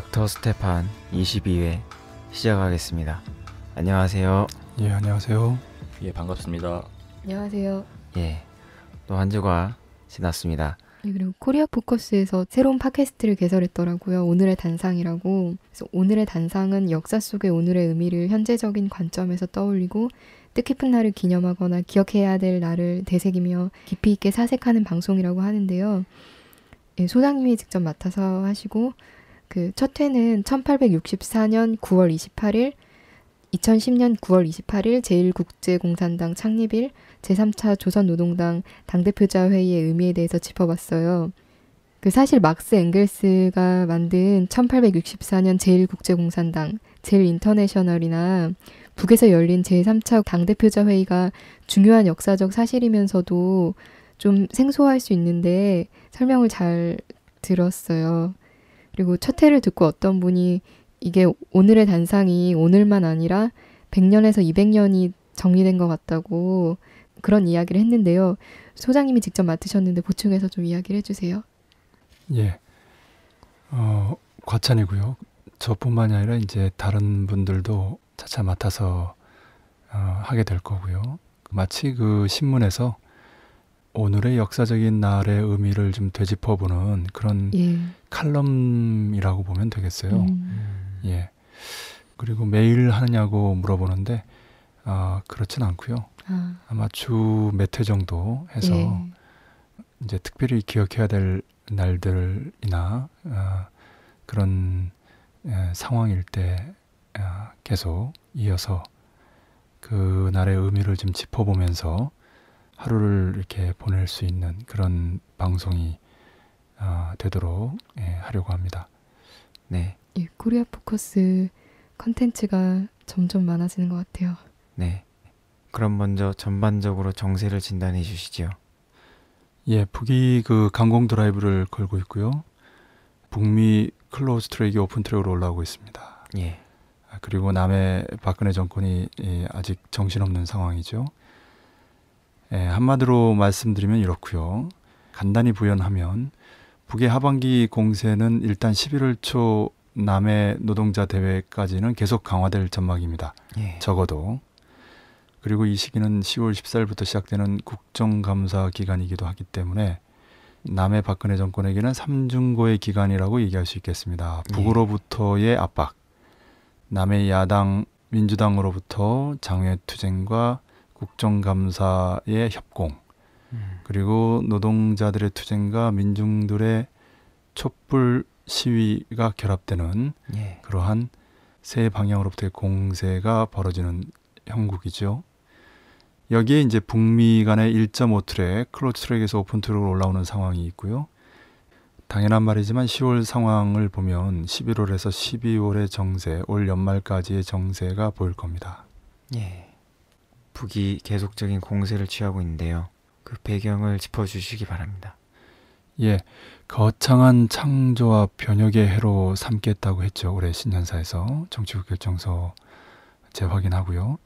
닥터 스테판 22회 시작하겠습니다. 안녕하세요. 예, 안녕하세요. 예, 반갑습니다. 안녕하세요. 예. 또 한 주가 지났습니다. 네, 그리고 코리아 포커스에서 새로운 팟캐스트를 개설했더라고요. 오늘의 단상이라고. 그래서 오늘의 단상은 역사 속의 오늘의 의미를 현재적인 관점에서 떠올리고 뜻깊은 날을 기념하거나 기억해야 될 날을 되새기며 깊이 있게 사색하는 방송이라고 하는데요. 예, 소장님이 직접 맡아서 하시고 그첫 회는 1864년 9월 28일, 2010년 9월 28일 제1국제공산당 창립일 제3차 조선노동당 당대표자회의의 의미에 대해서 짚어봤어요. 그 사실 막스 앵글스가 만든 1864년 제1국제공산당, 제1인터내셔널이나 북에서 열린 제3차 당대표자 회의가 중요한 역사적 사실이면서도 좀 생소할 수 있는데 설명을 잘 들었어요. 그리고 첫해를 듣고 어떤 분이 이게 오늘의 단상이 오늘만 아니라 100년에서 200년이 정리된 것 같다고 그런 이야기를 했는데요. 소장님이 직접 맡으셨는데 보충해서 좀 이야기를 해주세요. 예. 어, 과찬이고요. 저뿐만이 아니라 이제 다른 분들도 차차 맡아서 어, 하게 될 거고요. 마치 그 신문에서 오늘의 역사적인 날의 의미를 좀 되짚어보는 그런 예. 칼럼이라고 보면 되겠어요. 음. 예. 그리고 매일 하느냐고 물어보는데 아, 그렇진 않고요. 아. 마주 몇 회 정도 해서 예. 이제 특별히 기억해야 될 날들이나 아, 그런 예, 상황일 때 아, 계속 이어서 그 날의 의미를 좀 짚어보면서 하루를 이렇게 보낼 수 있는 그런 방송이 어, 되도록 예, 하려고 합니다. 네. 예, 코리아 포커스 컨텐츠가 점점 많아지는 것 같아요. 네. 그럼 먼저 전반적으로 정세를 진단해 주시죠. 예, 북이 그 강공 드라이브를 걸고 있고요. 북미 클로즈 트랙이 오픈 트랙으로 올라오고 있습니다. 예. 아, 그리고 남의 박근혜 정권이 아직 정신없는 상황이죠. 예, 한마디로 말씀드리면 이렇고요. 간단히 부연하면 북의 하반기 공세는 일단 11월 초 남해 노동자 대회까지는 계속 강화될 전망입니다. 예. 적어도 그리고 이 시기는 10월 14일부터 시작되는 국정감사 기간이기도 하기 때문에 남해 박근혜 정권에게는 삼중고의 기간이라고 얘기할 수 있겠습니다. 예. 북으로부터의 압박, 남해 야당 민주당으로부터 장외 투쟁과 국정감사의 협공 음. 그리고 노동자들의 투쟁과 민중들의 촛불 시위가 결합되는 예. 그러한 세 방향으로부터의 공세가 벌어지는 형국이죠. 여기에 이제 북미 간의 1.5 트랙, 클로즈 트랙에서 오픈 트랙으로 올라오는 상황이 있고요. 당연한 말이지만 10월 상황을 보면 11월에서 12월의 정세, 올 연말까지의 정세가 보일 겁니다. 예. 북이 계속적인 공세를 취하고 있는데요. 그 배경을 짚어주시기 바랍니다. 예, 거창한 창조와 변혁의 해로 삼겠다고 했죠. 올해 신년사에서 정치국 결정서 재확인하고요.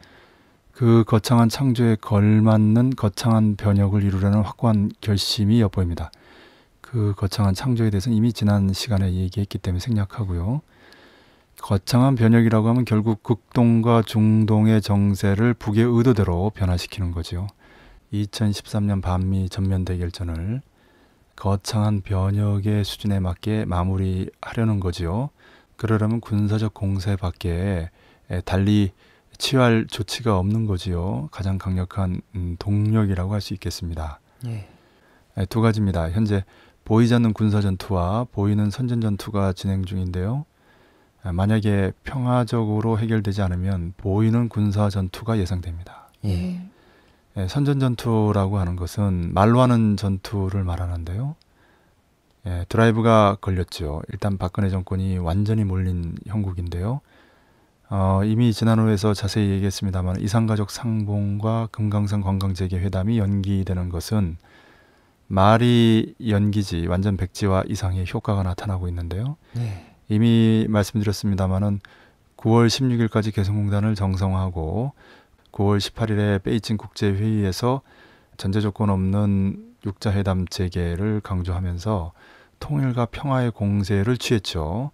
그 거창한 창조에 걸맞는 거창한 변혁을 이루려는 확고한 결심이 엿보입니다. 그 거창한 창조에 대해서는 이미 지난 시간에 얘기했기 때문에 생략하고요. 거창한 변혁이라고 하면 결국 극동과 중동의 정세를 북의 의도대로 변화시키는 거지요. 2013년 반미 전면 대결전을 거창한 변혁의 수준에 맞게 마무리하려는 거지요. 그러려면 군사적 공세밖에 달리 치유할 조치가 없는 거지요. 가장 강력한 음, 동력이라고 할 수 있겠습니다. 예. 두 가지입니다. 현재 보이지 않는 군사전투와 보이는 선전전투가 진행 중인데요. 아, 만약에 평화적으로 해결되지 않으면 보이는 군사 전투가 예상됩니다. 예. 예, 선전 전투라고 하는 것은 말로 하는 전투를 말하는데요. 예, 드라이브가 걸렸죠. 일단 박근혜 정권이 완전히 몰린 형국인데요. 어, 이미 지난 후에서 자세히 얘기했습니다만 이산가족 상봉과 금강산 관광재개 회담이 연기되는 것은 말이 연기지 완전 백지화 이상의 효과가 나타나고 있는데요. 네. 이미 말씀드렸습니다만은 9월 16일까지 개성공단을 정성하고 9월 18일에 베이징 국제회의에서 전제조건 없는 육자회담 재개를 강조하면서 통일과 평화의 공세를 취했죠.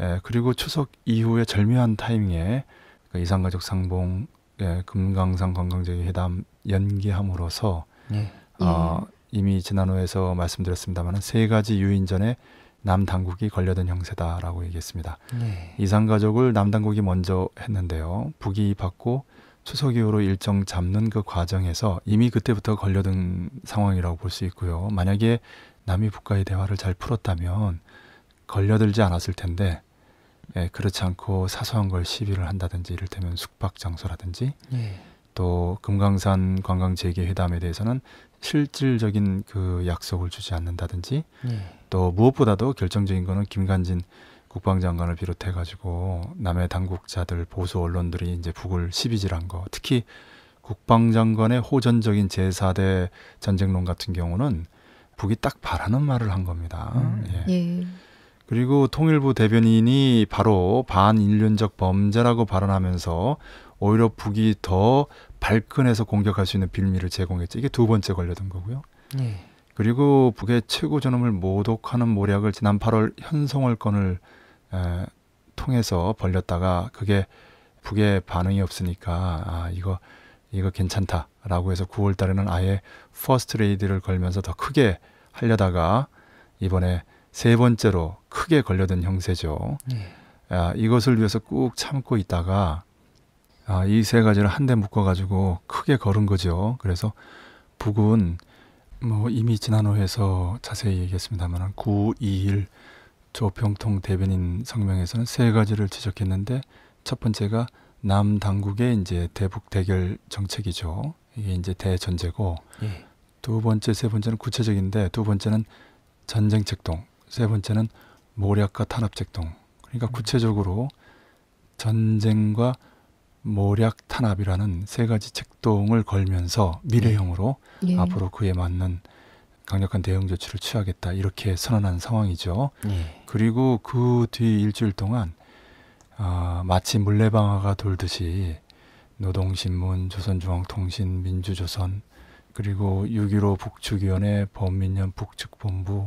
예, 그리고 추석 이후에 절묘한 타이밍에 그 이산가족 상봉, 예, 금강산 관광재개 회담 연기함으로써 예. 어, 이미 지난 후에서 말씀드렸습니다만 세 가지 유인전에 남 당국이 걸려든 형세다라고 얘기했습니다. 네. 이산 가족을 남 당국이 먼저 했는데요. 북이 받고 추석이후로 일정 잡는 그 과정에서 이미 그때부터 걸려든 상황이라고 볼 수 있고요. 만약에 남이 북과의 대화를 잘 풀었다면 걸려들지 않았을 텐데 예, 그렇지 않고 사소한 걸 시비를 한다든지 이를테면 숙박 장소라든지 예. 또 금강산 관광 재개 회담에 대해서는 실질적인 그 약속을 주지 않는다든지 예. 또 무엇보다도 결정적인 거는 김관진 국방장관을 비롯해 가지고 남해 당국자들 보수 언론들이 이제 북을 시비질한 거 특히 국방장관의 호전적인 제4대 전쟁론 같은 경우는 북이 딱 바라는 말을 한 겁니다. 음, 예. 예. 그리고 통일부 대변인이 바로 반인륜적 범죄라고 발언하면서 오히려 북이 더 발끈해서 공격할 수 있는 빌미를 제공했죠. 이게 두 번째 걸려든 거고요. 예. 그리고 북의 최고 전음을 모독하는 모략을 지난 8월 현송월 건을 에, 통해서 벌렸다가 그게 북의 반응이 없으니까 아 이거 이거 괜찮다라고 해서 9월 달에는 아예 퍼스트 레이드를 걸면서 더 크게 하려다가 이번에 세 번째로 크게 걸려든 형세죠. 네. 아, 이것을 위해서 꾹 참고 있다가 아, 이 세 가지를 한데 묶어가지고 크게 걸은 거죠. 그래서 북은 뭐 이미 지난 후에서 자세히 얘기했습니다만 9, 2 1 조평통 대변인 성명에서는 세 가지를 지적했는데 첫 번째가 남 당국의 이제 대북 대결 정책이죠. 이게 이제 대전제고 예. 두 번째, 세 번째는 구체적인데 두 번째는 전쟁책동, 세 번째는 모략과 탄압책동. 그러니까 음. 구체적으로 전쟁과 모략 탄압이라는 세 가지 책동을 걸면서 미래형으로 네. 예. 앞으로 그에 맞는 강력한 대응 조치를 취하겠다 이렇게 선언한 상황이죠. 예. 그리고 그 뒤 일주일 동안 아, 마치 물레방아가 돌듯이 노동신문, 조선중앙통신, 민주조선 그리고 6.15 북측위원회, 범민련 북측본부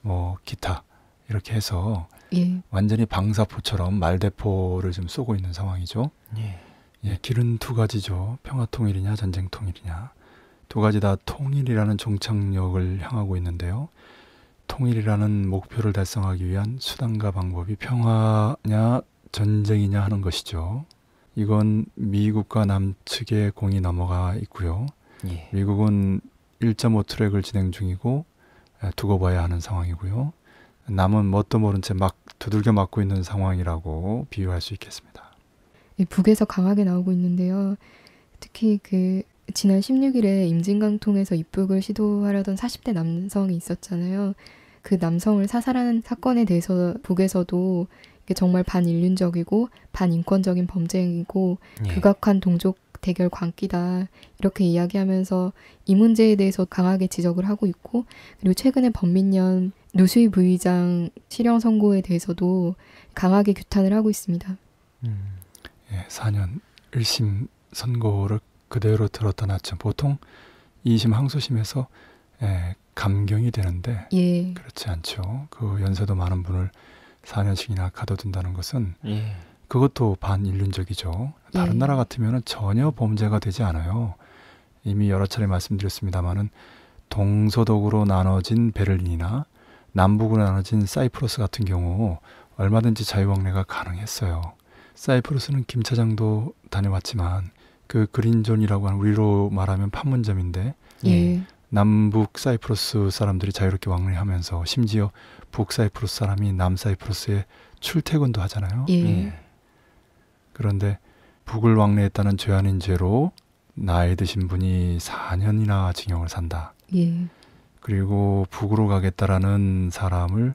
뭐 기타 이렇게 해서 예. 완전히 방사포처럼 말대포를 지금 쏘고 있는 상황이죠. 예. 예, 길은 두 가지죠. 평화 통일이냐 전쟁 통일이냐. 두 가지 다 통일이라는 종착역을 향하고 있는데요. 통일이라는 목표를 달성하기 위한 수단과 방법이 평화냐 전쟁이냐 하는 것이죠. 이건 미국과 남측의 공이 넘어가 있고요. 예. 미국은 1.5 트랙을 진행 중이고 예, 두고 봐야 하는 상황이고요. 남은 뭣도 모른 채 막 두들겨 맞고 있는 상황이라고 비유할 수 있겠습니다. 예, 북에서 강하게 나오고 있는데요. 특히 그 지난 16일에 임진강통에서 입북을 시도하려던 40대 남성이 있었잖아요. 그 남성을 사살하는 사건에 대해서 북에서도 정말 반인륜적이고 반인권적인 범죄이고 예. 극악한 동족 대결 광기다 이렇게 이야기하면서 이 문제에 대해서 강하게 지적을 하고 있고 그리고 최근에 범민년 노수희 부의장 실형 선고에 대해서도 강하게 규탄을 하고 있습니다. 음, 예, 4년 1심 선고를 그대로 들었다놨죠. 보통 2심 항소심에서 예, 감경이 되는데 예. 그렇지 않죠. 그 연세도 많은 분을 4년씩이나 가둬둔다는 것은 예. 그것도 반인륜적이죠. 다른 예. 나라 같으면 전혀 범죄가 되지 않아요. 이미 여러 차례 말씀드렸습니다마는 동서독으로 나눠진 베를린이나 남북으로 나눠진 사이프러스 같은 경우 얼마든지 자유왕래가 가능했어요. 사이프러스는 김 차장도 다녀왔지만 그 그린존이라고 하는 우리로 말하면 판문점인데 예. 남북 사이프러스 사람들이 자유롭게 왕래하면서 심지어 북 사이프러스 사람이 남 사이프러스에 출퇴근도 하잖아요. 예. 예. 그런데 북을 왕래했다는 죄 아닌 죄로 나이 드신 분이 4년이나 징역을 산다. 예. 그리고 북으로 가겠다라는 사람을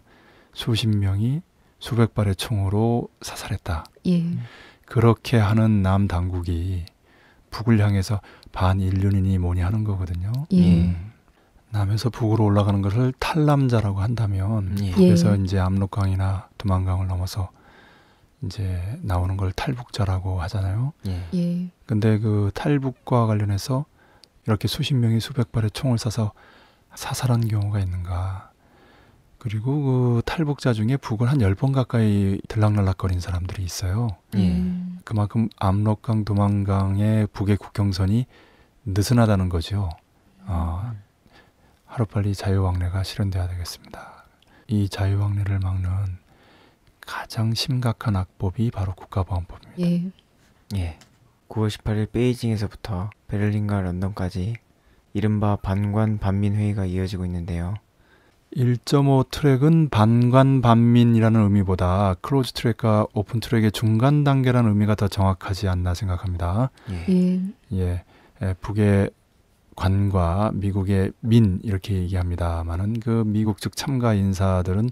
수십 명이 수백 발의 총으로 사살했다. 예. 그렇게 하는 남 당국이 북을 향해서 반인륜이니 뭐니 하는 거거든요. 예. 음. 남에서 북으로 올라가는 것을 탈남자라고 한다면 예. 북에서 예. 이제 압록강이나 두만강을 넘어서 이제 나오는 걸 탈북자라고 하잖아요. 예. 예. 근데 그 탈북과 관련해서 이렇게 수십 명이 수백 발의 총을 쏴서 사살한 경우가 있는가. 그리고 그 탈북자 중에 북을 한 열 번 가까이 들락날락거린 사람들이 있어요. 예. 음. 그만큼 압록강, 도망강의 북의 국경선이 느슨하다는 거죠. 어, 하루빨리 자유왕래가 실현돼야 되겠습니다. 이 자유왕래를 막는 가장 심각한 악법이 바로 국가보안법입니다. 예. 예. 9월 18일 베이징에서부터 베를린과 런던까지 이른바 반관 반민 회의가 이어지고 있는데요. 1.5 트랙은 반관 반민이라는 의미보다 클로즈 트랙과 오픈 트랙의 중간 단계라는 의미가 더 정확하지 않나 생각합니다. 예. 예. 예. 예 북의 관과 미국의 민 이렇게 얘기합니다만은 그 미국 측 참가 인사들은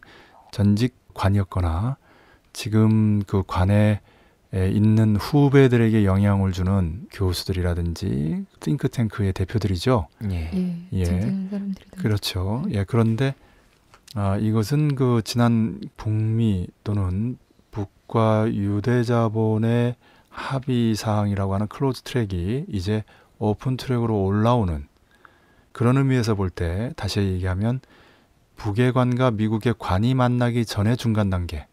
전직 관이었거나 지금 그 관의 예, 있는 후배들에게 영향을 주는 교수들이라든지 띵크탱크의 대표들이죠. 예. 예. 예. 그렇죠. 네. 예. 그런데 아, 이것은 그 지난 북미 또는 북과 유대 자본의 합의 사항이라고 하는 클로즈 트랙이 이제 오픈 트랙으로 올라오는 그런 의미에서 볼 때 다시 얘기하면 북의 관과 미국의 관이 만나기 전에 중간 단계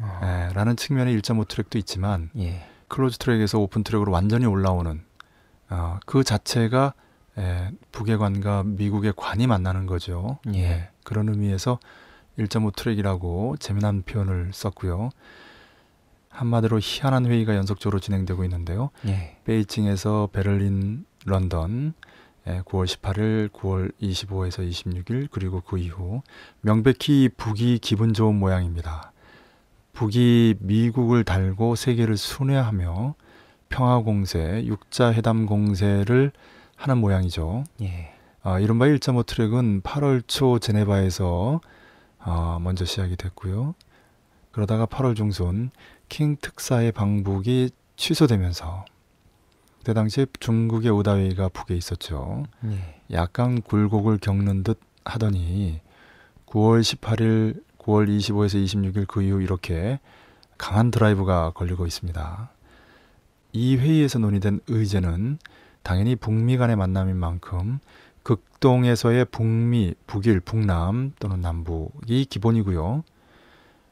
어. 예, 라는 측면의 1.5 트랙도 있지만 예. 클로즈 트랙에서 오픈 트랙으로 완전히 올라오는 어, 그 자체가 예, 북의 관과 미국의 관이 만나는 거죠. 예. 예 그런 의미에서 1.5 트랙이라고 재미난 표현을 썼고요. 한마디로 희한한 회의가 연속적으로 진행되고 있는데요. 예. 베이징에서 베를린, 런던, 9월 18일, 9월 25에서 26일 그리고 그 이후 명백히 북이 기분 좋은 모양입니다. 북이 미국을 달고 세계를 순회하며 평화 공세, 육자 회담 공세를 하는 모양이죠. 예. 아, 이른바 1.5 트랙은 8월 초 제네바에서 아, 먼저 시작이 됐고요. 그러다가 8월 중순 킹 특사의 방북이 취소되면서 그때 당시 중국의 오다웨이가 북에 있었죠. 예. 약간 굴곡을 겪는 듯 하더니 9월 18일 9월 25에서 26일 그 이후 이렇게 강한 드라이브가 걸리고 있습니다. 이 회의에서 논의된 의제는 당연히 북미 간의 만남인 만큼 극동에서의 북미, 북일, 북남 또는 남북이 기본이고요.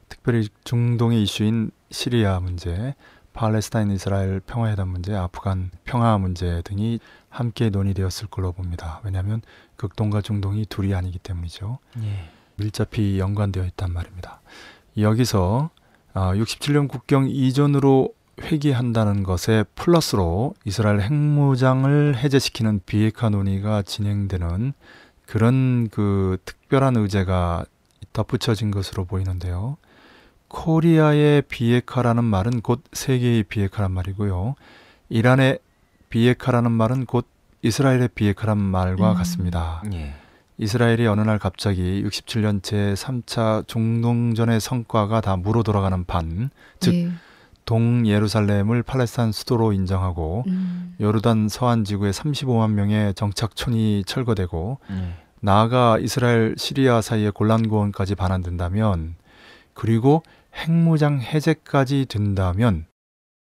특별히 중동의 이슈인 시리아 문제, 팔레스타인 이스라엘 평화회담 문제, 아프간 평화 문제 등이 함께 논의되었을 걸로 봅니다. 왜냐하면 극동과 중동이 둘이 아니기 때문이죠. 예. 밀접히 연관되어 있단 말입니다. 여기서 67년 아, 국경 이전으로 회귀한다는 것에 플러스로 이스라엘 핵무장을 해제시키는 비핵화 논의가 진행되는 그런 그 특별한 의제가 덧붙여진 것으로 보이는데요. 코리아의 비핵화라는 말은 곧 세계의 비핵화란 말이고요. 이란의 비핵화라는 말은 곧 이스라엘의 비핵화란 말과 음, 같습니다. 예. 이스라엘이 어느 날 갑자기 67년째 3차 종동전의 성과가 다 무로 돌아가는 반, 즉 예. 네. 동예루살렘을 팔레스타인 수도로 인정하고 음. 요르단 서안 지구에 35만 명의 정착촌이 철거되고 음. 나아가 이스라엘 시리아 사이의 곤란고원까지 반환된다면 그리고 핵무장 해제까지 된다면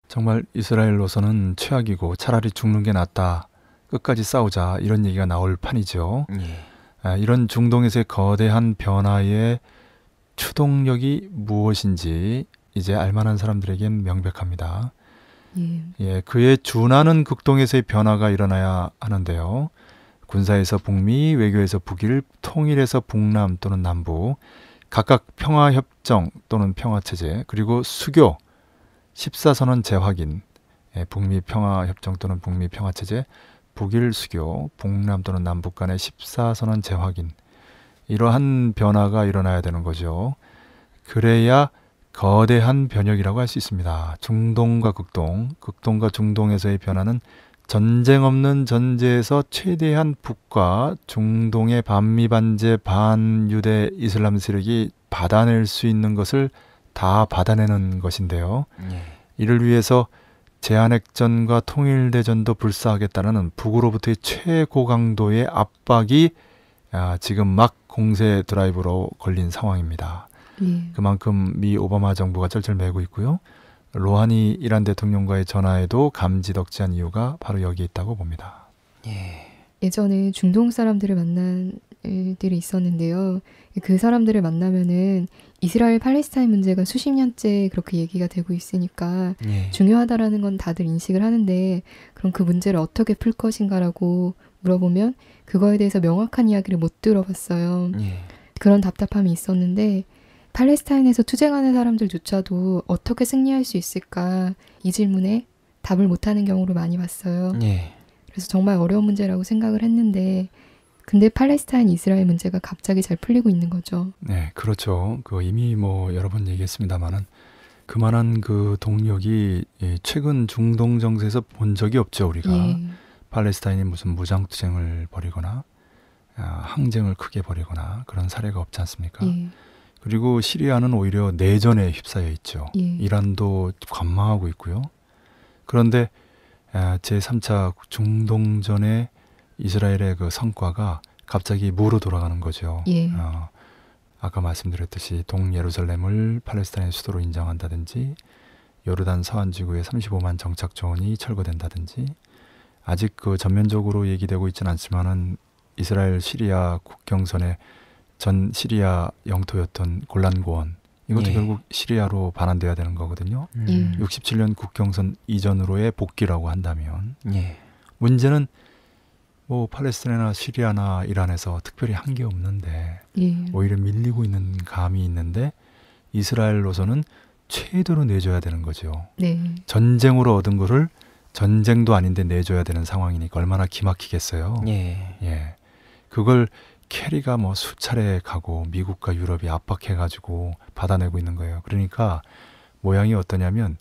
정말 이스라엘로서는 최악이고 차라리 죽는 게 낫다 끝까지 싸우자 이런 얘기가 나올 판이죠. 예. 아, 이런 중동에서의 거대한 변화의 추동력이 무엇인지 이제 알만한 사람들에겐 명백합니다. 예. 예, 그의 준하는 극동에서의 변화가 일어나야 하는데요. 군사에서 북미, 외교에서 북일, 통일에서 북남 또는 남북, 각각 평화협정 또는 평화체제, 그리고 수교, 14선언 재확인, 예, 북미 평화협정 또는 북미 평화체제, 북일 수교, 북남 또는 남북 간의 14선언 재확인 이러한 변화가 일어나야 되는 거죠. 그래야 거대한 변혁이라고 할 수 있습니다. 중동과 극동, 극동과 중동에서의 변화는 전쟁 없는 전제에서 최대한 북과 중동의 반미반제 반유대 이슬람 세력이 받아낼 수 있는 것을 다 받아내는 것인데요. 예. 이를 위해서 제한핵전과 통일대전도 불사하겠다는 북으로부터의 최고 강도의 압박이 아, 지금 막 공세 드라이브로 걸린 상황입니다. 예. 그만큼 미 오바마 정부가 쩔쩔매고 있고요. 로하니 이란 대통령과의 전화에도 감지덕지한 이유가 바로 여기 있다고 봅니다. 예. 예전에 중동 사람들을 만난 일들이 있었는데요. 그 사람들을 만나면은 이스라엘 팔레스타인 문제가 수십 년째 그렇게 얘기가 되고 있으니까 예. 중요하다라는 건 다들 인식을 하는데 그럼 그 문제를 어떻게 풀 것인가라고 물어보면 그거에 대해서 명확한 이야기를 못 들어봤어요. 예. 그런 답답함이 있었는데 팔레스타인에서 투쟁하는 사람들조차도 어떻게 승리할 수 있을까 이 질문에 답을 못하는 경우를 많이 봤어요. 예. 그래서 정말 어려운 문제라고 생각을 했는데 근데 팔레스타인 이스라엘 문제가 갑자기 잘 풀리고 있는 거죠. 네, 그렇죠. 그 이미 뭐 여러 번 얘기했습니다만은 그만한 그 동력이 예, 최근 중동 정세에서 본 적이 없죠 우리가 예. 팔레스타인이 무슨 무장투쟁을 벌이거나 아, 항쟁을 크게 벌이거나 그런 사례가 없지 않습니까? 예. 그리고 시리아는 오히려 내전에 휩싸여 있죠. 예. 이란도 관망하고 있고요. 그런데 아, 제3차 중동전에 이스라엘의 그 성과가 갑자기 무로 돌아가는 거죠. 예. 어, 아까 말씀드렸듯이 동예루살렘을 팔레스타인의 수도로 인정한다든지 요르단 서안 지구의 35만 정착 조원이 철거된다든지 아직 그 전면적으로 얘기되고 있지는 않지만은 이스라엘 시리아 국경선의 전 시리아 영토였던 골란고원 이것도 예. 결국 시리아로 반환돼야 되는 거거든요. 음. 예. 67년 국경선 이전으로의 복귀라고 한다면 예. 문제는 뭐 팔레스티나나 시리아나 이란에서 특별히 한 게 없는데 예. 오히려 밀리고 있는 감이 있는데 이스라엘로서는 최대로 내줘야 되는 거죠. 네. 전쟁으로 얻은 거를 전쟁도 아닌데 내줘야 되는 상황이니까 얼마나 기막히겠어요. 예. 예. 그걸 캐리가 뭐 수차례 가고 미국과 유럽이 압박해가지고 받아내고 있는 거예요. 그러니까 모양이 어떠냐면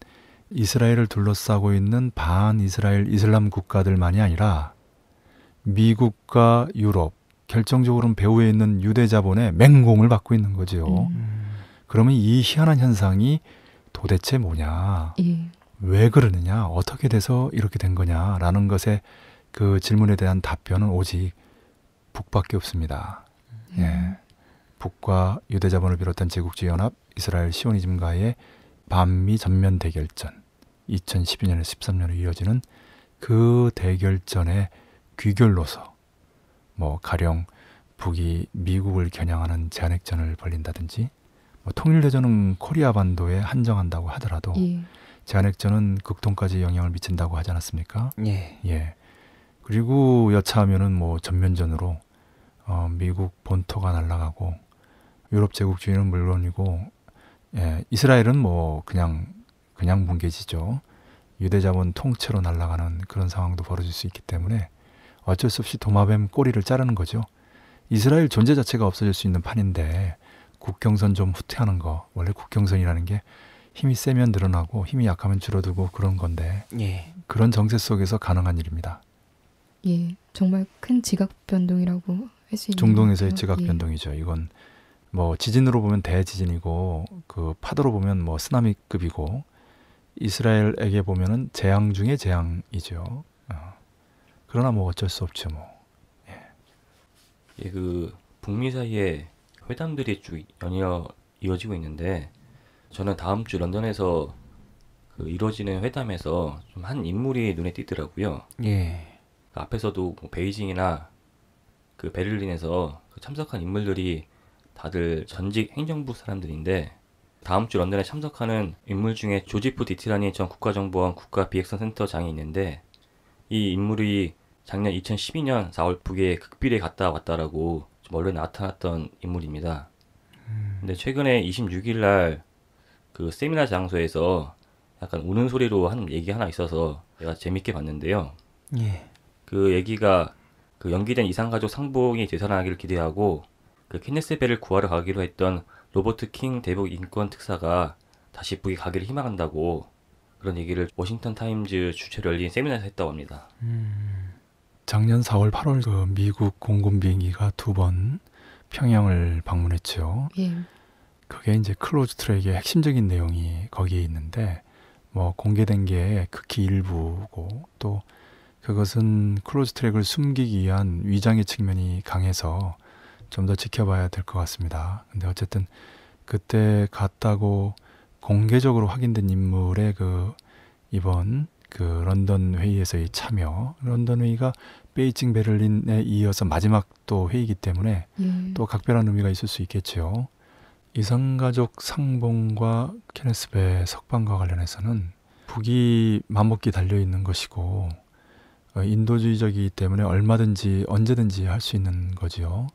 이스라엘을 둘러싸고 있는 반 이스라엘 이슬람 국가들만이 아니라 미국과 유럽 결정적으로는 배후에 있는 유대 자본의 맹공을 받고 있는 거지요. 음. 그러면 이 희한한 현상이 도대체 뭐냐? 예. 왜 그러느냐? 어떻게 돼서 이렇게 된 거냐라는 것에 그 질문에 대한 답변은 오직 북밖에 없습니다. 음. 예. 북과 유대 자본을 비롯한 제국주의 연합 이스라엘 시오니즘과의 반미 전면 대결전 2012년에 13년에 이어지는 그 대결전의 귀결로서 뭐 가령 북이 미국을 겨냥하는 제한핵전을 벌린다든지 뭐 통일대전은 코리아 반도에 한정한다고 하더라도 예. 제한핵전은 극동까지 영향을 미친다고 하지 않았습니까? 예. 예. 그리고 여차하면은 뭐 전면전으로 어, 미국 본토가 날아가고 유럽 제국주의는 물론이고 예, 이스라엘은 뭐 그냥 그냥 뭉개지죠. 유대자본 통째로 날아가는 그런 상황도 벌어질 수 있기 때문에 어쩔 수 없이 도마뱀 꼬리를 자르는 거죠. 이스라엘 존재 자체가 없어질 수 있는 판인데 국경선 좀 후퇴하는 거 원래 국경선이라는 게 힘이 세면 늘어나고 힘이 약하면 줄어들고 그런 건데 예. 그런 정세 속에서 가능한 일입니다. 예, 정말 큰 지각 변동이라고 할 수 있는 중동에서의 지각 예. 변동이죠. 이건 뭐 지진으로 보면 대지진이고 그 파도로 보면 뭐 쓰나미급이고 이스라엘에게 보면은 재앙 중의 재앙이죠. 그러나 뭐 어쩔 수 없죠 뭐. 예. 예, 그 북미 사이에 회담들이 쭉 연이어 이어지고 있는데 저는 다음 주 런던에서 그 이루어지는 회담에서 좀 한 인물이 눈에 띄더라고요. 예. 그 앞에서도 뭐 베이징이나 그 베를린에서 그 참석한 인물들이 다들 전직 행정부 사람들인데 다음 주 런던에 참석하는 인물 중에 조지프 디티라니 전 국가정보원 국가비핵선센터 장이 있는데 이 인물이 작년 2012년 4월 북에 극비리에 갔다 왔다라고 좀언론 나타났던 인물입니다. 음. 근데 최근에 26일 날 그 세미나 장소에서 약간 우는 소리로 한 얘기 하나 있어서 제가 재밌게 봤는데요. 예. 그 얘기가 그 연기된 이상가족 상봉이 되살아나기를 기대하고 그 케네스 베를 구하러 가기로 했던 로버트 킹 대북 인권 특사가 다시 북에 가기를 희망한다고 그런 얘기를 워싱턴 타임즈 주최로 열린 세미나에서 했다고 합니다. 음. 작년 4월, 8월 그 미국 공군 비행기가 두 번 평양을 방문했죠. 예. 그게 이제 클로즈 트랙의 핵심적인 내용이 거기에 있는데 뭐 공개된 게 극히 일부고 또 그것은 클로즈 트랙을 숨기기 위한 위장의 측면이 강해서 좀 더 지켜봐야 될 것 같습니다. 근데 어쨌든 그때 갔다고 공개적으로 확인된 인물의 그 이번 그 런던 회의에서의 참여, 런던 회의가 베이징 베를린에 이어서 마지막 또 회의이기 때문에 음. 또 각별한 의미가 있을 수 있겠지요. 이상가족 상봉과 케네스베 석방과 관련해서는 북이 맘먹기 달려 있는 것이고 어, 인도주의적이기 때문에 얼마든지 언제든지 할 수 있는 거지요.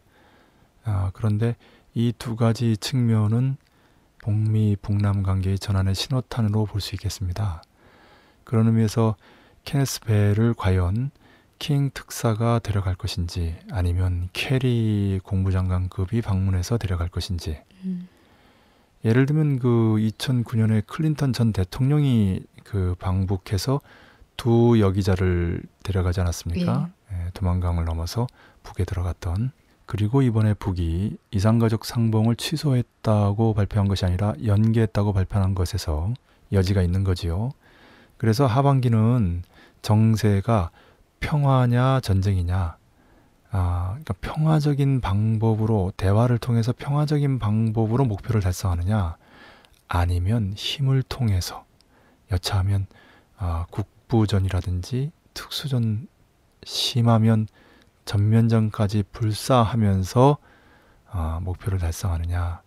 아, 그런데 이 두 가지 측면은 북미 북남 관계의 전환의 신호탄으로 볼 수 있겠습니다. 그런 의미에서 케네스 벨을 과연 킹 특사가 데려갈 것인지 아니면 캐리 공부장관급이 방문해서 데려갈 것인지 음. 예를 들면 그 2009년에 클린턴 전 대통령이 그 방북해서 두 여기자를 데려가지 않았습니까? 예. 예, 도망강을 넘어서 북에 들어갔던 그리고 이번에 북이 이상가족 상봉을 취소했다고 발표한 것이 아니라 연기했다고 발표한 것에서 여지가 있는 거지요. 그래서 하반기는 정세가 평화냐 전쟁이냐 아, 그러니까 평화적인 방법으로 대화를 통해서 평화적인 방법으로 목표를 달성하느냐 아니면 힘을 통해서 여차하면 아, 국부전이라든지 특수전 심하면 전면전까지 불사하면서 아, 목표를 달성하느냐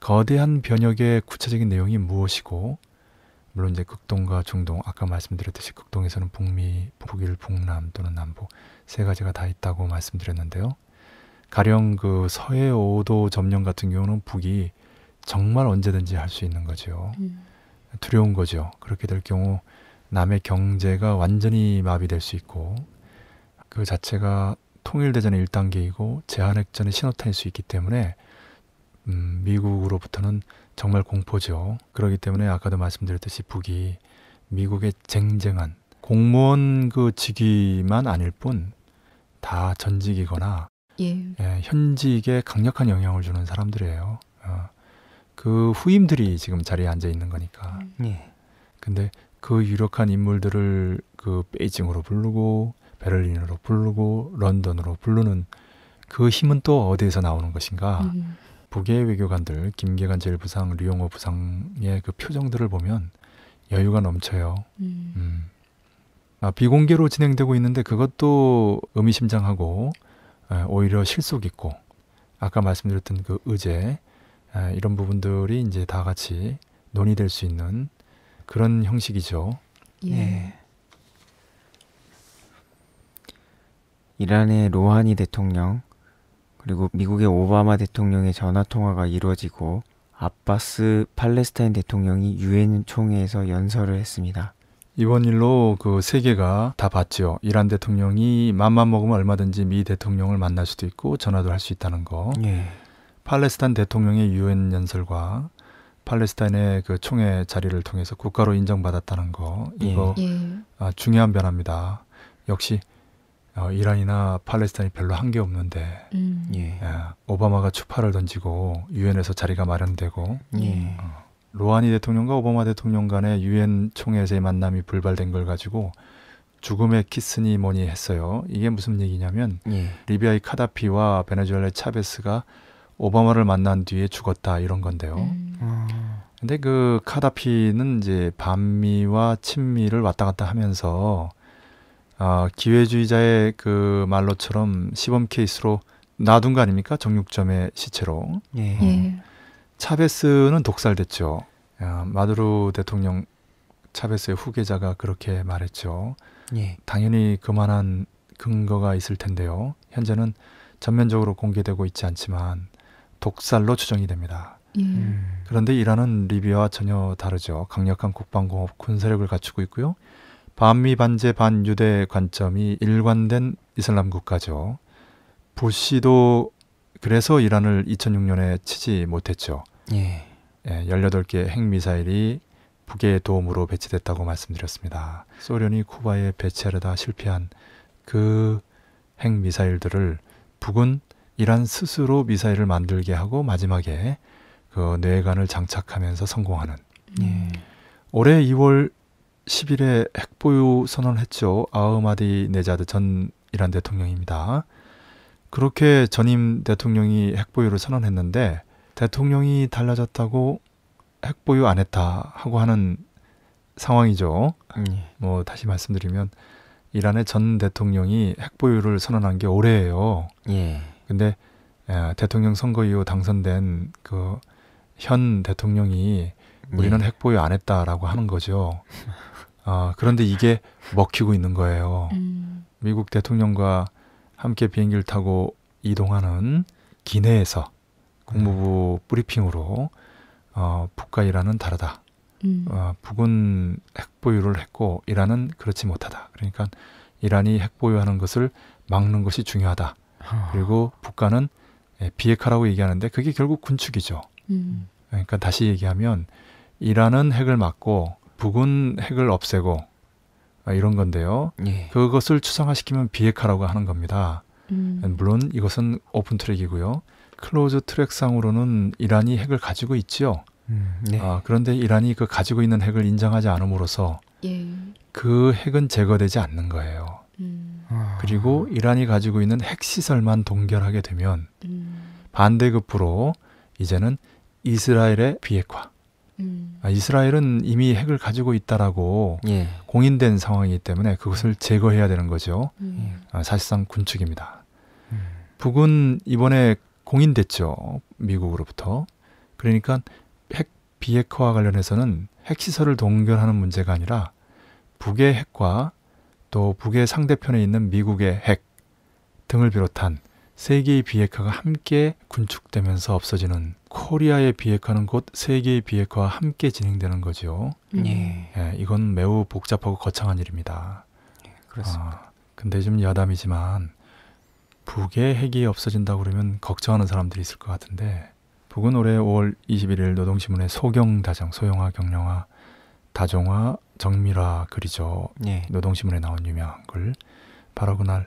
거대한 변혁의 구체적인 내용이 무엇이고 물론 이제 극동과 중동 아까 말씀드렸듯이 극동에서는 북미, 북일, 북남 또는 남북세 가지가 다 있다고 말씀드렸는데요. 가령 그 서해 오도 점령 같은 경우는 북이 정말 언제든지 할 수 있는 거지요. 음. 두려운 거죠. 그렇게 될 경우 남의 경제가 완전히 마비될 수 있고 그 자체가 통일대전의 1단계이고 제한핵전의 신호탄일 수 있기 때문에 음, 미국으로부터는 정말 공포죠. 그렇기 때문에 아까도 말씀드렸듯이 북이 미국의 쟁쟁한 공무원 그 직위만 아닐 뿐 다 전직이거나 예. 예, 현직에 강력한 영향을 주는 사람들이에요. 어, 그 후임들이 지금 자리에 앉아 있는 거니까. 음. 예. 근데 그 유력한 인물들을 그 베이징으로 부르고 베를린으로 부르고 런던으로 부르는 그 힘은 또 어디에서 나오는 것인가? 음. 북의 외교관들 김계관 제일부상, 류용호 부상의 그 표정들을 보면 여유가 넘쳐요. 음. 음. 아, 비공개로 진행되고 있는데 그것도 의미심장하고 에, 오히려 실속 있고 아까 말씀드렸던 그 의제 에, 이런 부분들이 이제 다 같이 논의될 수 있는 그런 형식이죠. 예. 예. 이란의 로하니 대통령 그리고 미국의 오바마 대통령의 전화 통화가 이루어지고 아빠스 팔레스타인 대통령이 유엔 총회에서 연설을 했습니다. 이번 일로 그 세계가 다 봤지요. 이란 대통령이 맘만 먹으면 얼마든지 미 대통령을 만날 수도 있고 전화도 할 수 있다는 거. 예. 팔레스타인 대통령의 유엔 연설과 팔레스타인의 그 총회 자리를 통해서 국가로 인정받았다는 거. 이거 예. 예. 아, 중요한 변화입니다. 역시 어, 이란이나 팔레스타인이 별로 한 게 없는데 음. 예. 예, 오바마가 추파를 던지고 유엔에서 자리가 마련되고 예. 예. 어, 로하니 대통령과 오바마 대통령 간의 유엔 총회에서의 만남이 불발된 걸 가지고 죽음의 키스니 뭐니 했어요. 이게 무슨 얘기냐면 예. 리비아의 카다피와 베네수엘라의 차베스가 오바마를 만난 뒤에 죽었다 이런 건데요. 음. 음. 근데 그 카다피는 이제 반미와 친미를 왔다 갔다 하면서 어, 기회주의자의 그 말로처럼 시범 케이스로 놔둔 거 아닙니까? 정육점의 시체로. 예. 음. 차베스는 독살됐죠. 아, 마두로 대통령 차베스의 후계자가 그렇게 말했죠. 예. 당연히 그만한 근거가 있을 텐데요. 현재는 전면적으로 공개되고 있지 않지만 독살로 추정이 됩니다. 예. 음. 그런데 이란은 리비아와 전혀 다르죠. 강력한 국방공업 군사력을 갖추고 있고요. 반미 반제 반유대 관점이 일관된 이슬람 국가죠. 부시도 그래서 이란을 2006년에 치지 못했죠. 예. 예, 1 8개 핵미사일이 북의 도움으로 배치됐다고 말씀드렸습니다. 소련이 쿠바에 배치하려다 실패한 그 핵미사일들을 북은 이란 스스로 미사일을 만들게 하고 마지막에 그 뇌관을 장착하면서 성공하는 예. 올해 2월 10일에 핵보유 선언을 했죠. 아흐마디 네자드 전 이란 대통령입니다. 그렇게 전임 대통령이 핵보유를 선언했는데 대통령이 달라졌다고 핵보유 안 했다 하고 하는 상황이죠. 예. 뭐 다시 말씀드리면 이란의 전 대통령이 핵보유를 선언한 게 올해예요. 예. 근데 예, 대통령 선거 이후 당선된 그 현 대통령이 예. 우리는 예. 핵보유 안 했다라고 하는 거죠. 어, 그런데 이게 먹히고 있는 거예요. 음. 미국 대통령과 함께 비행기를 타고 이동하는 기내에서 국무부 음. 브리핑으로 어, 북과 이란은 다르다. 음. 어, 북은 핵보유를 했고 이란은 그렇지 못하다. 그러니까 이란이 핵보유하는 것을 막는 것이 중요하다. 그리고 북한은 예, 비핵화라고 얘기하는데 그게 결국 군축이죠. 음. 그러니까 다시 얘기하면 이란은 핵을 막고 북은 핵을 없애고 아, 이런 건데요. 예. 그것을 추상화시키면 비핵화라고 하는 겁니다. 음. 물론 이것은 오픈 트랙이고요. 클로즈 트랙상으로는 이란이 핵을 가지고 있지요. 음, 네. 아, 그런데 이란이 그 가지고 있는 핵을 인정하지 않음으로써 예. 그 핵은 제거되지 않는 거예요. 음. 아. 그리고 이란이 가지고 있는 핵 시설만 동결하게 되면 음. 반대급부로 이제는 이스라엘의 비핵화, 음. 아, 이스라엘은 이미 핵을 가지고 있다라고 예. 공인된 상황이기 때문에 그것을 제거해야 되는 거죠. 음. 예. 아, 사실상 군축입니다. 음. 북은 이번에 공인됐죠. 미국으로부터. 그러니까 핵 비핵화와 관련해서는 핵시설을 동결하는 문제가 아니라 북의 핵과 또 북의 상대편에 있는 미국의 핵 등을 비롯한 세 개의 비핵화가 함께 군축되면서 없어지는 코리아의 비핵화는 곧세계의 비핵화와 함께 진행되는 거지요. 음. 예. 예. 이건 매우 복잡하고 거창한 일입니다. 예, 그렇습니다. 어, 근데 좀 야담이지만 북의 핵이 없어진다 그러면 걱정하는 사람들이 있을 것 같은데 북은 올해 5월 21일 노동신문에 소경다정, 소영화, 경량화, 다종화, 정밀화 글이죠. 예. 노동신문에 나온 유명한 글. 바로 그날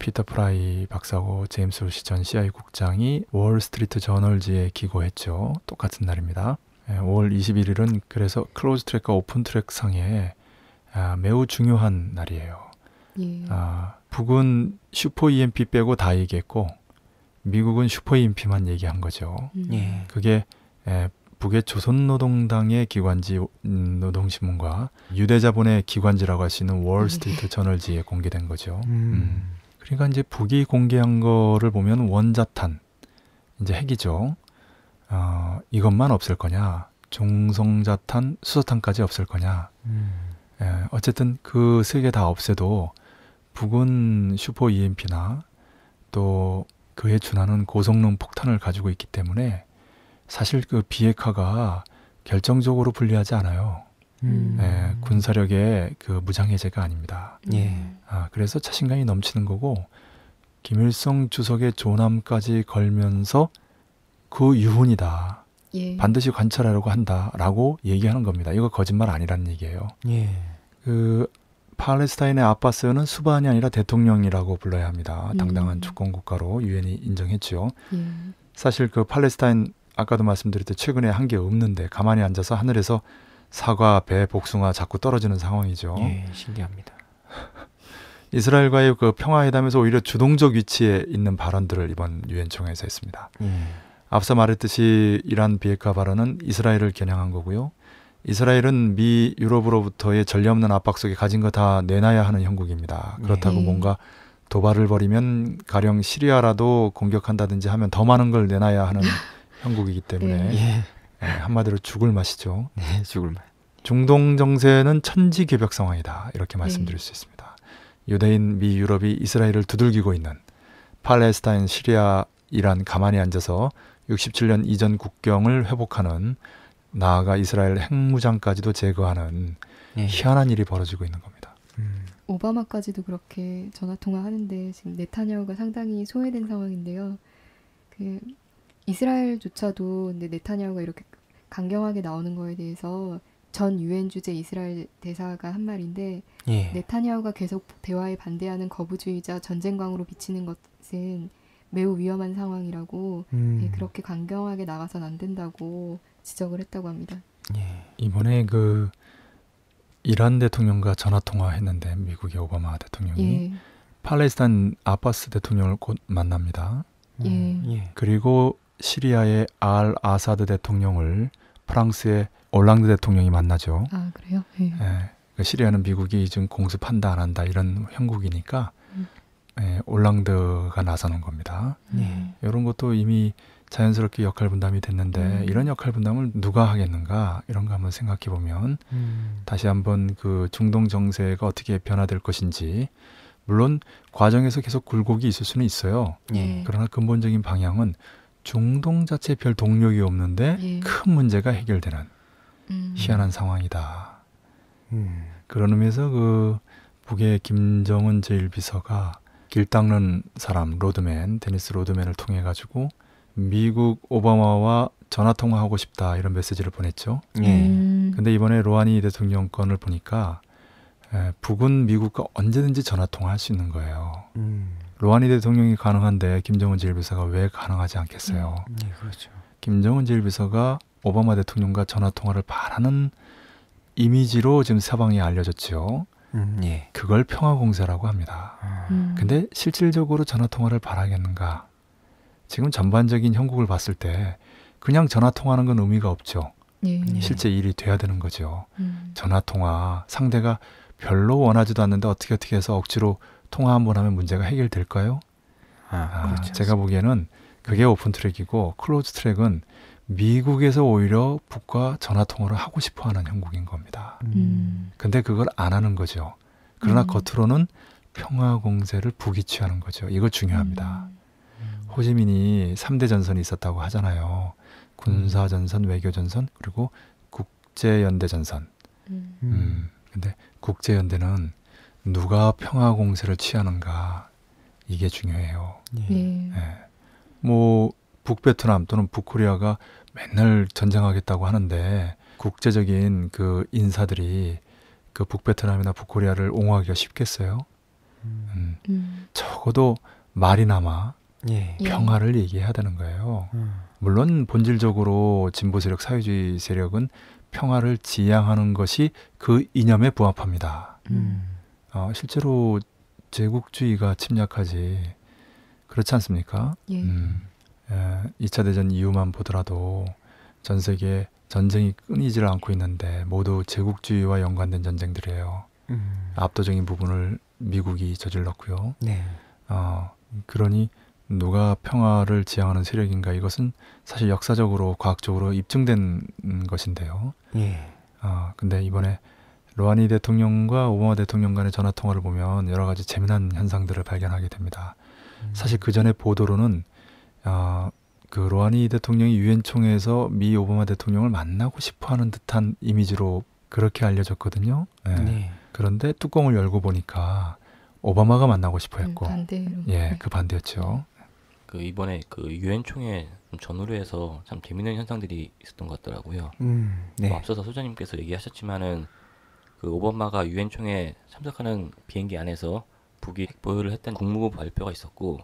피터 프라이 박사고 제임스 루시 전 CIA 국장이 월스트리트 저널지에 기고했죠. 똑같은 날입니다. 5월 예, 21일은 그래서 클로즈 트랙과 오픈 트랙 상에 아, 매우 중요한 날이에요. 예. 아, 북은 슈퍼 EMP 빼고 다 얘기했고 미국은 슈퍼 EMP만 얘기한 거죠. 음. 예. 그게 에, 예, 북의 조선노동당의 기관지 음, 노동신문과 유대자본의 기관지라고 할수 있는 월스트리트 예. 저널지에 공개된 거죠. 음. 음. 그러니까 이제 북이 공개한 거를 보면 원자탄, 이제 핵이죠. 어, 이것만 없을 거냐, 중성자탄, 수소탄까지 없을 거냐. 음. 예, 어쨌든 그 세 개 다 없애도 북은 슈퍼 EMP나 또 그에 준하는 고성능 폭탄을 가지고 있기 때문에 사실 그 비핵화가 결정적으로 불리하지 않아요. 음. 예, 군사력의 그 무장해제가 아닙니다. 예. 예. 아, 그래서 자신감이 넘치는 거고 김일성 주석의 존함까지 걸면서 그 유훈이다. 예. 반드시 관찰하려고 한다라고 얘기하는 겁니다. 이거 거짓말 아니라는 얘기예요. 예. 그 팔레스타인의 아빠스는 수반이 아니라 대통령이라고 불러야 합니다. 음. 당당한 음. 주권 국가로 유엔이 인정했지요. 예. 사실 그 팔레스타인 아까도 말씀드렸듯이 최근에 한 게 없는데 가만히 앉아서 하늘에서 사과, 배, 복숭아 자꾸 떨어지는 상황이죠. 예, 신기합니다. 이스라엘과의 그 평화회담에서 오히려 주동적 위치에 있는 발언들을 이번 유엔 총회에서 했습니다. 예. 앞서 말했듯이 이란 비핵화 발언은 이스라엘을 겨냥한 거고요. 이스라엘은 미 유럽으로부터의 전례 없는 압박 속에 가진 거 다 내놔야 하는 형국입니다. 그렇다고 예. 뭔가 도발을 벌이면 가령 시리아라도 공격한다든지 하면 더 많은 걸 내놔야 하는 형국이기 때문에 예. 네, 한마디로 죽을 맛이죠. 네, 죽을 맛. 중동 정세는 천지 개벽 상황이다. 이렇게 네. 말씀드릴 네. 수 있습니다. 유대인 미 유럽이 이스라엘을 두들기고 있는 팔레스타인, 시리아, 이란 가만히 앉아서 67년 이전 국경을 회복하는 나아가 이스라엘 핵무장까지도 제거하는 네. 희한한 일이 벌어지고 있는 겁니다. 음. 오바마까지도 그렇게 전화 통화하는데 지금 네타냐후가 상당히 소외된 상황인데요. 그 이스라엘조차도 근데 네타냐후가 이렇게 강경하게 나오는 거에 대해서 전 유엔 주재 이스라엘 대사가 한 말인데 예. 네타냐후가 계속 대화에 반대하는 거부주의자 전쟁광으로 비치는 것은 매우 위험한 상황이라고 음. 예, 그렇게 강경하게 나가선 안 된다고 지적을 했다고 합니다. 예. 이번에 그 이란 대통령과 전화 통화했는데 미국의 오바마 대통령이 예. 팔레스타인 아바스 대통령을 곧 만납니다. 음. 그리고 시리아의 알 아사드 대통령을 프랑스의 올랑드 대통령이 만나죠. 아 그래요? 네. 예, 예 그 시리아는 미국이 지금 공습한다 안 한다 이런 형국이니까 음. 예, 올랑드가 나서는 겁니다. 네. 예. 이런 것도 이미 자연스럽게 역할 분담이 됐는데 음. 이런 역할 분담을 누가 하겠는가 이런 거 한번 생각해 보면 음. 다시 한번 그 중동 정세가 어떻게 변화될 것인지 물론 과정에서 계속 굴곡이 있을 수는 있어요. 예. 네. 그러나 근본적인 방향은 중동 자체에 별 동력이 없는데 예. 큰 문제가 해결되는 음. 희한한 상황이다. 음. 그런 의미에서 그 북의 김정은 제1비서가 길 닦는 사람 로드맨 데니스 로드맨을 통해 가지고 미국 오바마와 전화 통화하고 싶다 이런 메시지를 보냈죠. 예. 음. 근데 이번에 로하니 대통령 건을 보니까 에, 북은 미국과 언제든지 전화 통화할 수 있는 거예요. 음. 로하니 대통령이 가능한데 김정은 제일비서가 왜 가능하지 않겠어요? 음. 네, 그렇죠. 김정은 제일비서가 오바마 대통령과 전화 통화를 바라는 이미지로 지금 사방이 알려졌지요. 음, 예. 그걸 평화 공세라고 합니다. 아. 음. 근데 실질적으로 전화 통화를 바라겠는가? 지금 전반적인 형국을 봤을 때 그냥 전화 통화하는 건 의미가 없죠. 예. 실제 일이 돼야 되는 거죠. 음. 전화 통화 상대가 별로 원하지도 않는데 어떻게 어떻게 해서 억지로 통화 한 번 하면 문제가 해결될까요? 아, 아, 그렇죠. 제가 보기에는 그게 오픈 트랙이고 클로즈 트랙은 미국에서 오히려 북과 전화 통화를 하고 싶어 하는 형국인 겁니다. 음. 음. 근데 그걸 안 하는 거죠. 그러나 음. 겉으로는 평화 공세를 북이 취하는 거죠. 이거 중요합니다. 음. 음. 호지민이 3대 전선이 있었다고 하잖아요. 군사 음. 전선, 외교 전선, 그리고 국제 연대 전선. 음. 근데 국제 연대는 누가 평화 공세를 취하는가 이게 중요해요. 예. 네. 뭐 북베트남 또는 북코리아가 맨날 전쟁하겠다고 하는데 국제적인 그 인사들이 그 북베트남이나 북코리아를 옹호하기가 쉽겠어요. 음. 음. 음. 적어도 말이나마 예. 평화를 얘기해야 되는 거예요. 음. 물론 본질적으로 진보 세력, 사회주의 세력은 평화를 지향하는 것이 그 이념에 부합합니다. 음. 어, 실제로 제국주의가 침략하지 그렇지 않습니까? 예. 음, 예, 2차 대전 이후만 보더라도 전 세계 전쟁이 끊이질 않고 있는데 모두 제국주의와 연관된 전쟁들이에요. 음. 압도적인 부분을 미국이 저질렀고요. 네. 어, 그러니 누가 평화를 지향하는 세력인가 이것은 사실 역사적으로 과학적으로 입증된 것인데요. 예. 어, 근데 이번에 음. 로하니 대통령과 오바마 대통령 간의 전화 통화를 보면 여러 가지 재미난 현상들을 발견하게 됩니다. 음. 사실 그 전에 보도로는 어, 그 로하니 대통령이 유엔 총회에서 미 오바마 대통령을 만나고 싶어하는 듯한 이미지로 그렇게 알려졌거든요. 예. 네. 그런데 뚜껑을 열고 보니까 오바마가 만나고 싶어했고, 음, 예, 네. 그 반대였죠. 그 이번에 그 유엔 총회 전후로 해서 참 재밌는 현상들이 있었던 것 같더라고요. 음, 네. 뭐 앞서서 소장님께서 얘기하셨지만은 그 오바마가 유엔 총회 참석하는 비행기 안에서 북이 핵 보유를 했던 국무부 발표가 있었고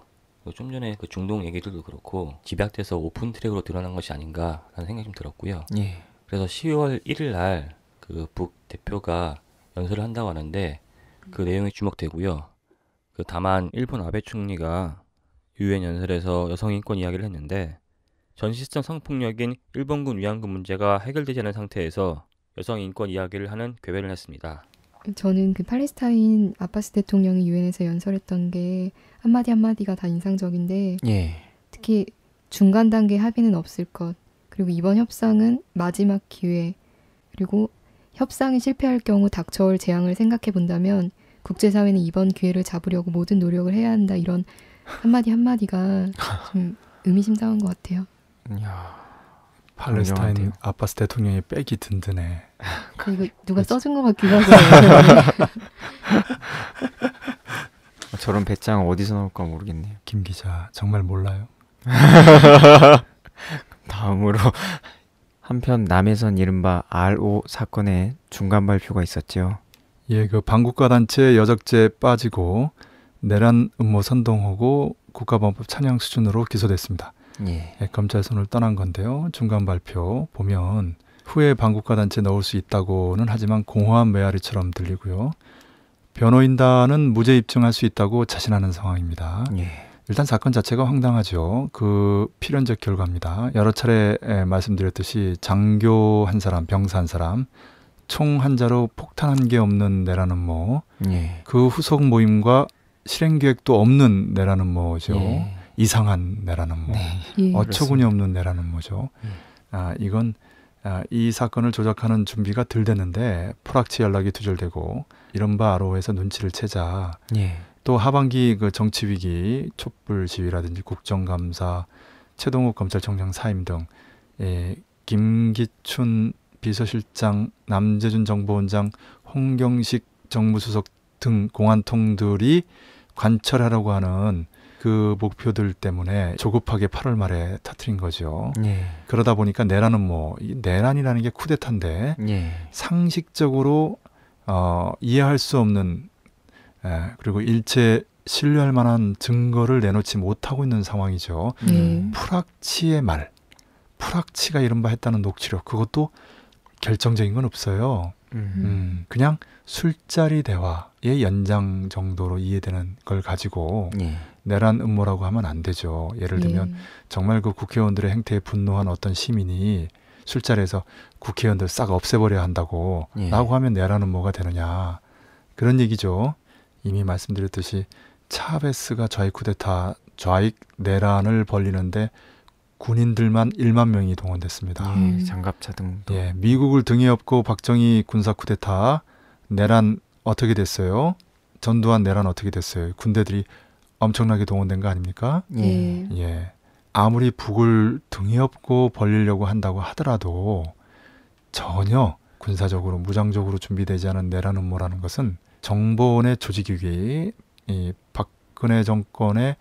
그 좀 전에 그 중동 얘기들도 그렇고 집약돼서 오픈 트랙으로 드러난 것이 아닌가라는 생각이 좀 들었고요. 예. 그래서 10월 1일 날 그 북 대표가 연설을 한다고 하는데 그 내용이 주목되고요. 그 다만 일본 아베 총리가 유엔 연설에서 여성 인권 이야기를 했는데 전시성 성폭력인 일본군 위안금 문제가 해결되지 않은 상태에서 여성 인권 이야기를 하는 괴배를 했습니다. 저는 그 팔레스타인 아바스 대통령이 유엔에서 연설했던 게 한마디 한마디가 다 인상적인데 예. 특히 중간 단계 합의는 없을 것 그리고 이번 협상은 마지막 기회 그리고 협상이 실패할 경우 닥쳐올 재앙을 생각해 본다면 국제사회는 이번 기회를 잡으려고 모든 노력을 해야 한다 이런 한마디 한마디가 좀 의미심장한 것 같아요. 야. 팔레스타인 대통령. 아빠스 대통령이 빽이 든든해. 이거 누가 써준 것 같기도 하고. 저런 배짱 어디서 나올까 모르겠네요. 김 기자 정말 몰라요. 다음으로 한편 남해선 이른바 RO 사건의 중간 발표가 있었지 예, 그 반국가 단체 여적죄 빠지고 내란 음모 선동하고 국가범법 찬양 수준으로 기소됐습니다. 예. 예. 검찰 손을 떠난 건데요. 중간 발표 보면 후에 반국가 단체 넣을 수 있다고는 하지만 공허한 메아리처럼 들리고요. 변호인단은 무죄 입증할 수 있다고 자신하는 상황입니다. 예. 일단 사건 자체가 황당하죠. 그 필연적 결과입니다. 여러 차례 예, 말씀드렸듯이 장교 한 사람, 병사 한 사람, 총 한 자로 폭탄 한 개 없는 내라는 뭐, 예. 그 후속 모임과 실행 계획도 없는 내라는 뭐죠. 예. 이상한 내라는 뭐, 네. 예. 어처구니 없는 내라는 뭐죠. 음. 아 이건 아, 이 사건을 조작하는 준비가 덜 됐는데 프락치 연락이 두절되고 이른바 아로에서 눈치를 채자. 예. 또 하반기 그 정치 위기, 촛불 시위라든지 국정감사, 최동욱 검찰총장 사임 등 예, 김기춘 비서실장, 남재준 정보원장, 홍경식 정무수석 등 공안통들이 관철하라고 하는 그 목표들 때문에 조급하게 8월 말에 터트린 거죠. 예. 그러다 보니까 내란은 뭐 내란이라는 게 쿠데타인데 예. 상식적으로 어, 이해할 수 없는 예, 그리고 일체 신뢰할 만한 증거를 내놓지 못하고 있는 상황이죠. 음. 예. 프락치의 말, 프락치가 이른바 했다는 녹취력 그것도 결정적인 건 없어요. 음. 음, 그냥 술자리 대화의 연장 정도로 이해되는 걸 가지고 예. 내란 음모라고 하면 안 되죠. 예를 들면 예. 정말 그 국회의원들의 행태에 분노한 어떤 시민이 술자리에서 국회의원들 싹 없애버려야 한다고 예. 라고 하면 내란 음모가 되느냐 그런 얘기죠. 이미 말씀드렸듯이 차베스가 좌익 쿠데타 좌익 내란을 벌리는데 군인들만 1만 명이 동원됐습니다. 예, 장갑차 등 예, 미국을 등에 업고 박정희 군사 쿠데타 내란 어떻게 됐어요? 전두환 내란 어떻게 됐어요? 군대들이 엄청나게 동원된 거 아닙니까? 예. 예. 예. 아무리 북을 등에 업고 벌리려고 한다고 하더라도 전혀 군사적으로 무장적으로 준비되지 않은 내란 음모라는 것은 정보원의 조직 위기, 이 박근혜 정권의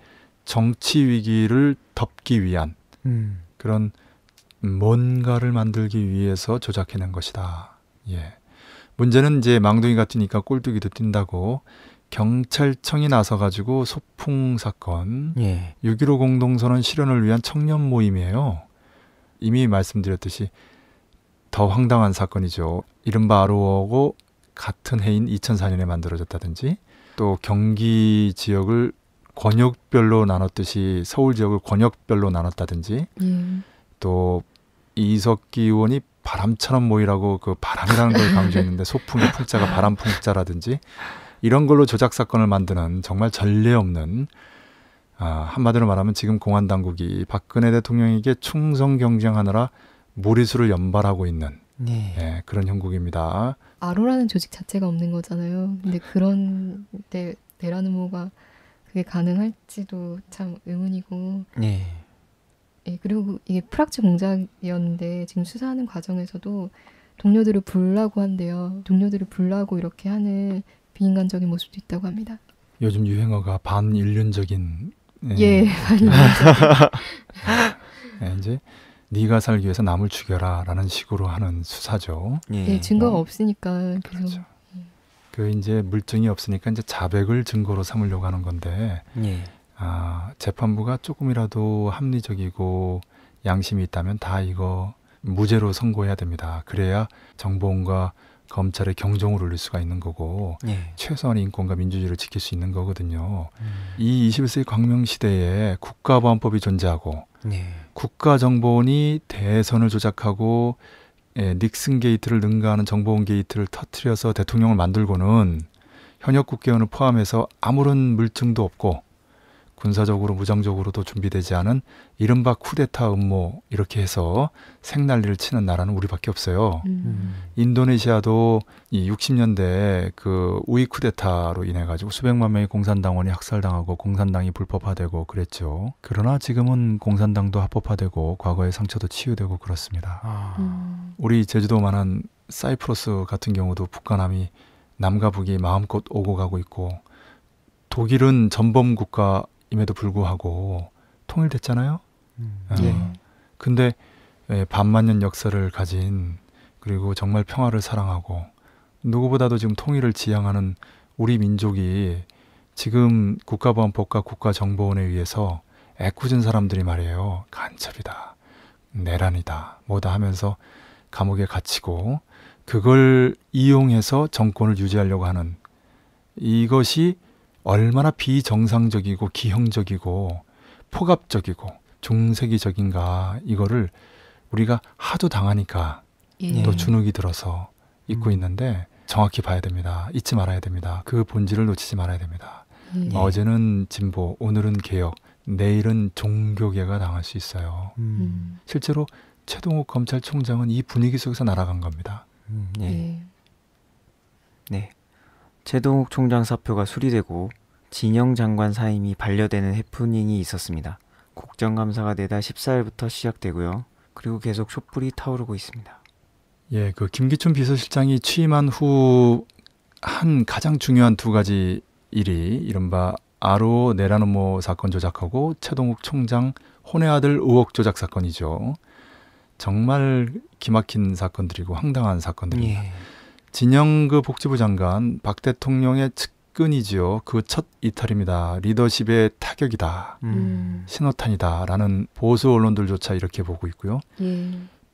정치 위기를 덮기 위한 음. 그런 뭔가를 만들기 위해서 조작해낸 것이다. 예. 문제는 이제 망둥이가 뛰니까 꼴뚜기도 뛴다고 경찰청이 나서가지고 소풍 사건, 예. 6.15 공동선언 실현을 위한 청년 모임이에요. 이미 말씀드렸듯이 더 황당한 사건이죠. 이른바 아로어고 같은 해인 2004년에 만들어졌다든지 또 경기 지역을 권역별로 나눴듯이 서울 지역을 권역별로 나눴다든지 음. 또 이석기 의원이 바람처럼 모이라고 그 바람이라는 걸 강조했는데 소풍의 풍자가 바람 풍자라든지 이런 걸로 조작 사건을 만드는 정말 전례 없는 아, 한마디로 말하면 지금 공안 당국이 박근혜 대통령에게 충성 경쟁하느라 무리수를 연발하고 있는 네. 예, 그런 형국입니다. 아로라는 조직 자체가 없는 거잖아요. 근데 그런 데 대란 음모가 그게 가능할지도 참 의문이고. 네. 예, 그리고 그 이게 프락치 공작이었는데 지금 수사하는 과정에서도 동료들을 불라고 한대요. 동료들을 불라고 이렇게 하는 비인간적인 모습도 있다고 합니다. 요즘 유행어가 반인륜적인 예, 예 네, 이제 네가 살기 위해서 남을 죽여라라는 식으로 하는 수사죠. 예, 예 증거가 어. 없으니까 계속. 그렇죠. 예. 그 이제 물증이 없으니까 이제 자백을 증거로 삼으려고 하는 건데 예. 아, 재판부가 조금이라도 합리적이고 양심이 있다면 다 이거 무죄로 선고해야 됩니다. 그래야 정보원과 검찰의 경종을 울릴 수가 있는 거고 예. 최소한의 인권과 민주주의를 지킬 수 있는 거거든요. 음. 이 21세기 광명 시대에 국가보안법이 존재하고 예. 국가정보원이 대선을 조작하고 예, 닉슨 게이트를 능가하는 정보원 게이트를 터트려서 대통령을 만들고는 현역 국회의원을 포함해서 아무런 물증도 없고 군사적으로 무장적으로도 준비되지 않은 이른바 쿠데타 음모 이렇게 해서 생난리를 치는 나라는 우리밖에 없어요. 음. 인도네시아도 이 60년대 그 우이 쿠데타로 인해 가지고 수백만 명의 공산당원이 학살당하고 공산당이 불법화되고 그랬죠. 그러나 지금은 공산당도 합법화되고 과거의 상처도 치유되고 그렇습니다. 아. 음. 우리 제주도만한 사이프러스 같은 경우도 북한함이 남과 북이 마음껏 오고 가고 있고 독일은 전범 국가 임에도 불구하고 통일됐잖아요. 음. 어. 예. 근데 예, 반만년 역사를 가진 그리고 정말 평화를 사랑하고 누구보다도 지금 통일을 지향하는 우리 민족이 지금 국가보안법과 국가정보원에 의해서 애꿎은 사람들이 말이에요. 간첩이다. 내란이다. 뭐다 하면서 감옥에 갇히고 그걸 이용해서 정권을 유지하려고 하는 이것이 얼마나 비정상적이고 기형적이고 포갑적이고 종세기적인가 이거를 우리가 하도 당하니까 예. 또 네. 주눅이 들어서 잊고 음. 있는데 정확히 봐야 됩니다. 잊지 말아야 됩니다. 그 본질을 놓치지 말아야 됩니다. 예. 어제는 진보, 오늘은 개혁, 내일은 종교계가 당할 수 있어요. 음. 음. 실제로 최동욱 검찰총장은 이 분위기 속에서 날아간 겁니다. 음. 네. 예. 네. 최동욱 총장 사표가 수리되고 진영 장관 사임이 반려되는 해프닝이 있었습니다. 국정감사가 내달 14일부터 시작되고요. 그리고 계속 촛불이 타오르고 있습니다. 예, 그 김기춘 비서실장이 취임한 후 한 가장 중요한 두 가지 일이 이른바 아로 내라노모 사건 조작하고 최동욱 총장 혼의 아들 의혹 조작 사건이죠. 정말 기막힌 사건들이고 황당한 사건들입니다. 예. 진영그 복지부 장관 박 대통령의 측근이지요. 그 첫 이탈입니다. 리더십의 타격이다. 음. 신호탄이다라는 보수 언론들조차 이렇게 보고 있고요. 예.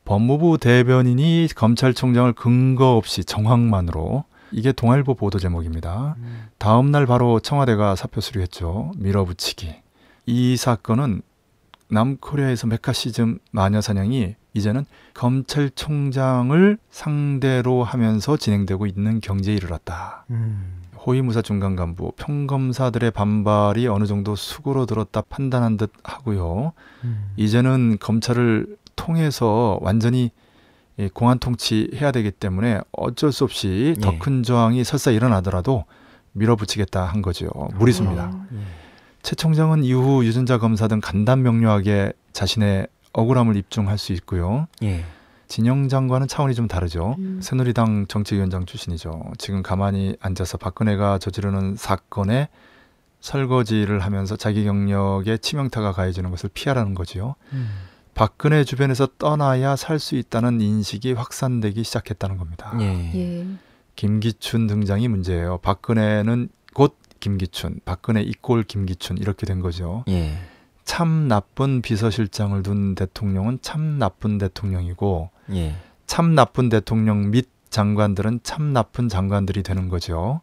법무부 대변인이 검찰총장을 근거 없이 정황만으로 이게 동아일보 보도 제목입니다. 음. 다음 날 바로 청와대가 사표 수리했죠. 밀어붙이기. 이 사건은 남코리아에서 메카시즘 마녀 사냥이 이제는 검찰총장을 상대로 하면서 진행되고 있는 경제에 이르렀다. 음. 호위무사 중간 간부, 평검사들의 반발이 어느 정도 수그러 들었다 판단한 듯 하고요. 음. 이제는 검찰을 통해서 완전히 예, 공안 통치해야 되기 때문에 어쩔 수 없이 예. 더큰 저항이 설사 일어나더라도 밀어붙이겠다 한 거죠. 무리수입니다. 아, 예. 최 총장은 이후 유전자 검사 등 간단 명료하게 자신의 억울함을 입증할 수 있고요. 예. 진영 장관은 차원이 좀 다르죠. 음. 새누리당 정치위원장 출신이죠. 지금 가만히 앉아서 박근혜가 저지르는 사건에 설거지를 하면서 자기 경력에 치명타가 가해지는 것을 피하라는 거지요. 음. 박근혜 주변에서 떠나야 살 수 있다는 인식이 확산되기 시작했다는 겁니다. 예. 예. 김기춘 등장이 문제예요. 박근혜는 곧 김기춘, 박근혜 이꼴 김기춘 이렇게 된 거죠. 예. 참 나쁜 비서실장을 둔 대통령은 참 나쁜 대통령이고 예. 참 나쁜 대통령 및 장관들은 참 나쁜 장관들이 되는 거죠.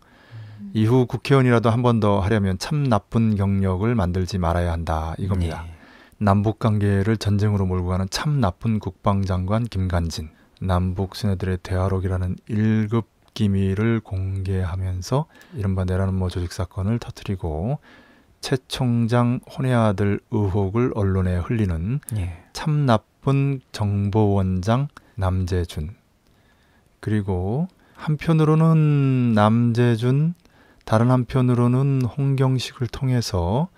음. 이후 국회의원이라도 한 번 더 하려면 참 나쁜 경력을 만들지 말아야 한다 이겁니다. 예. 남북 관계를 전쟁으로 몰고 가는 참 나쁜 국방장관 김간진, 남북 수뇌들의 대화록이라는 1급 기밀을 공개하면서 이른바 내라는 뭐 조직 사건을 터뜨리고 최 총장 혼외 아들 의혹을 언론에 흘리는 예. 참 나쁜 정보원장 남재준 그리고 한편으로는 남재준 다른 한편으로는 홍경식을 통해서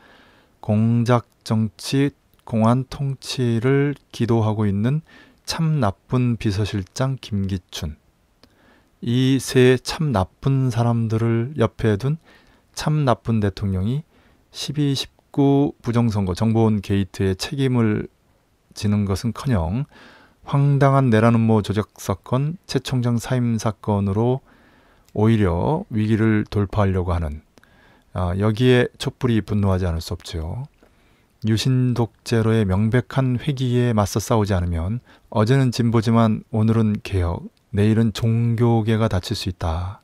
공작 정치 공안 통치를 기도하고 있는 참 나쁜 비서실장 김기춘 이 세 참 나쁜 사람들을 옆에 둔 참 나쁜 대통령이 12, 19 부정선거 정보원 게이트의 책임을 지는 것은커녕 황당한 내란 음모 조작 사건, 최 총장 사임 사건으로 오히려 위기를 돌파하려고 하는 아, 여기에 촛불이 분노하지 않을 수 없지요. 유신 독재로의 명백한 회기에 맞서 싸우지 않으면 어제는 진보지만 오늘은 개혁, 내일은 종교계가 다칠 수 있다.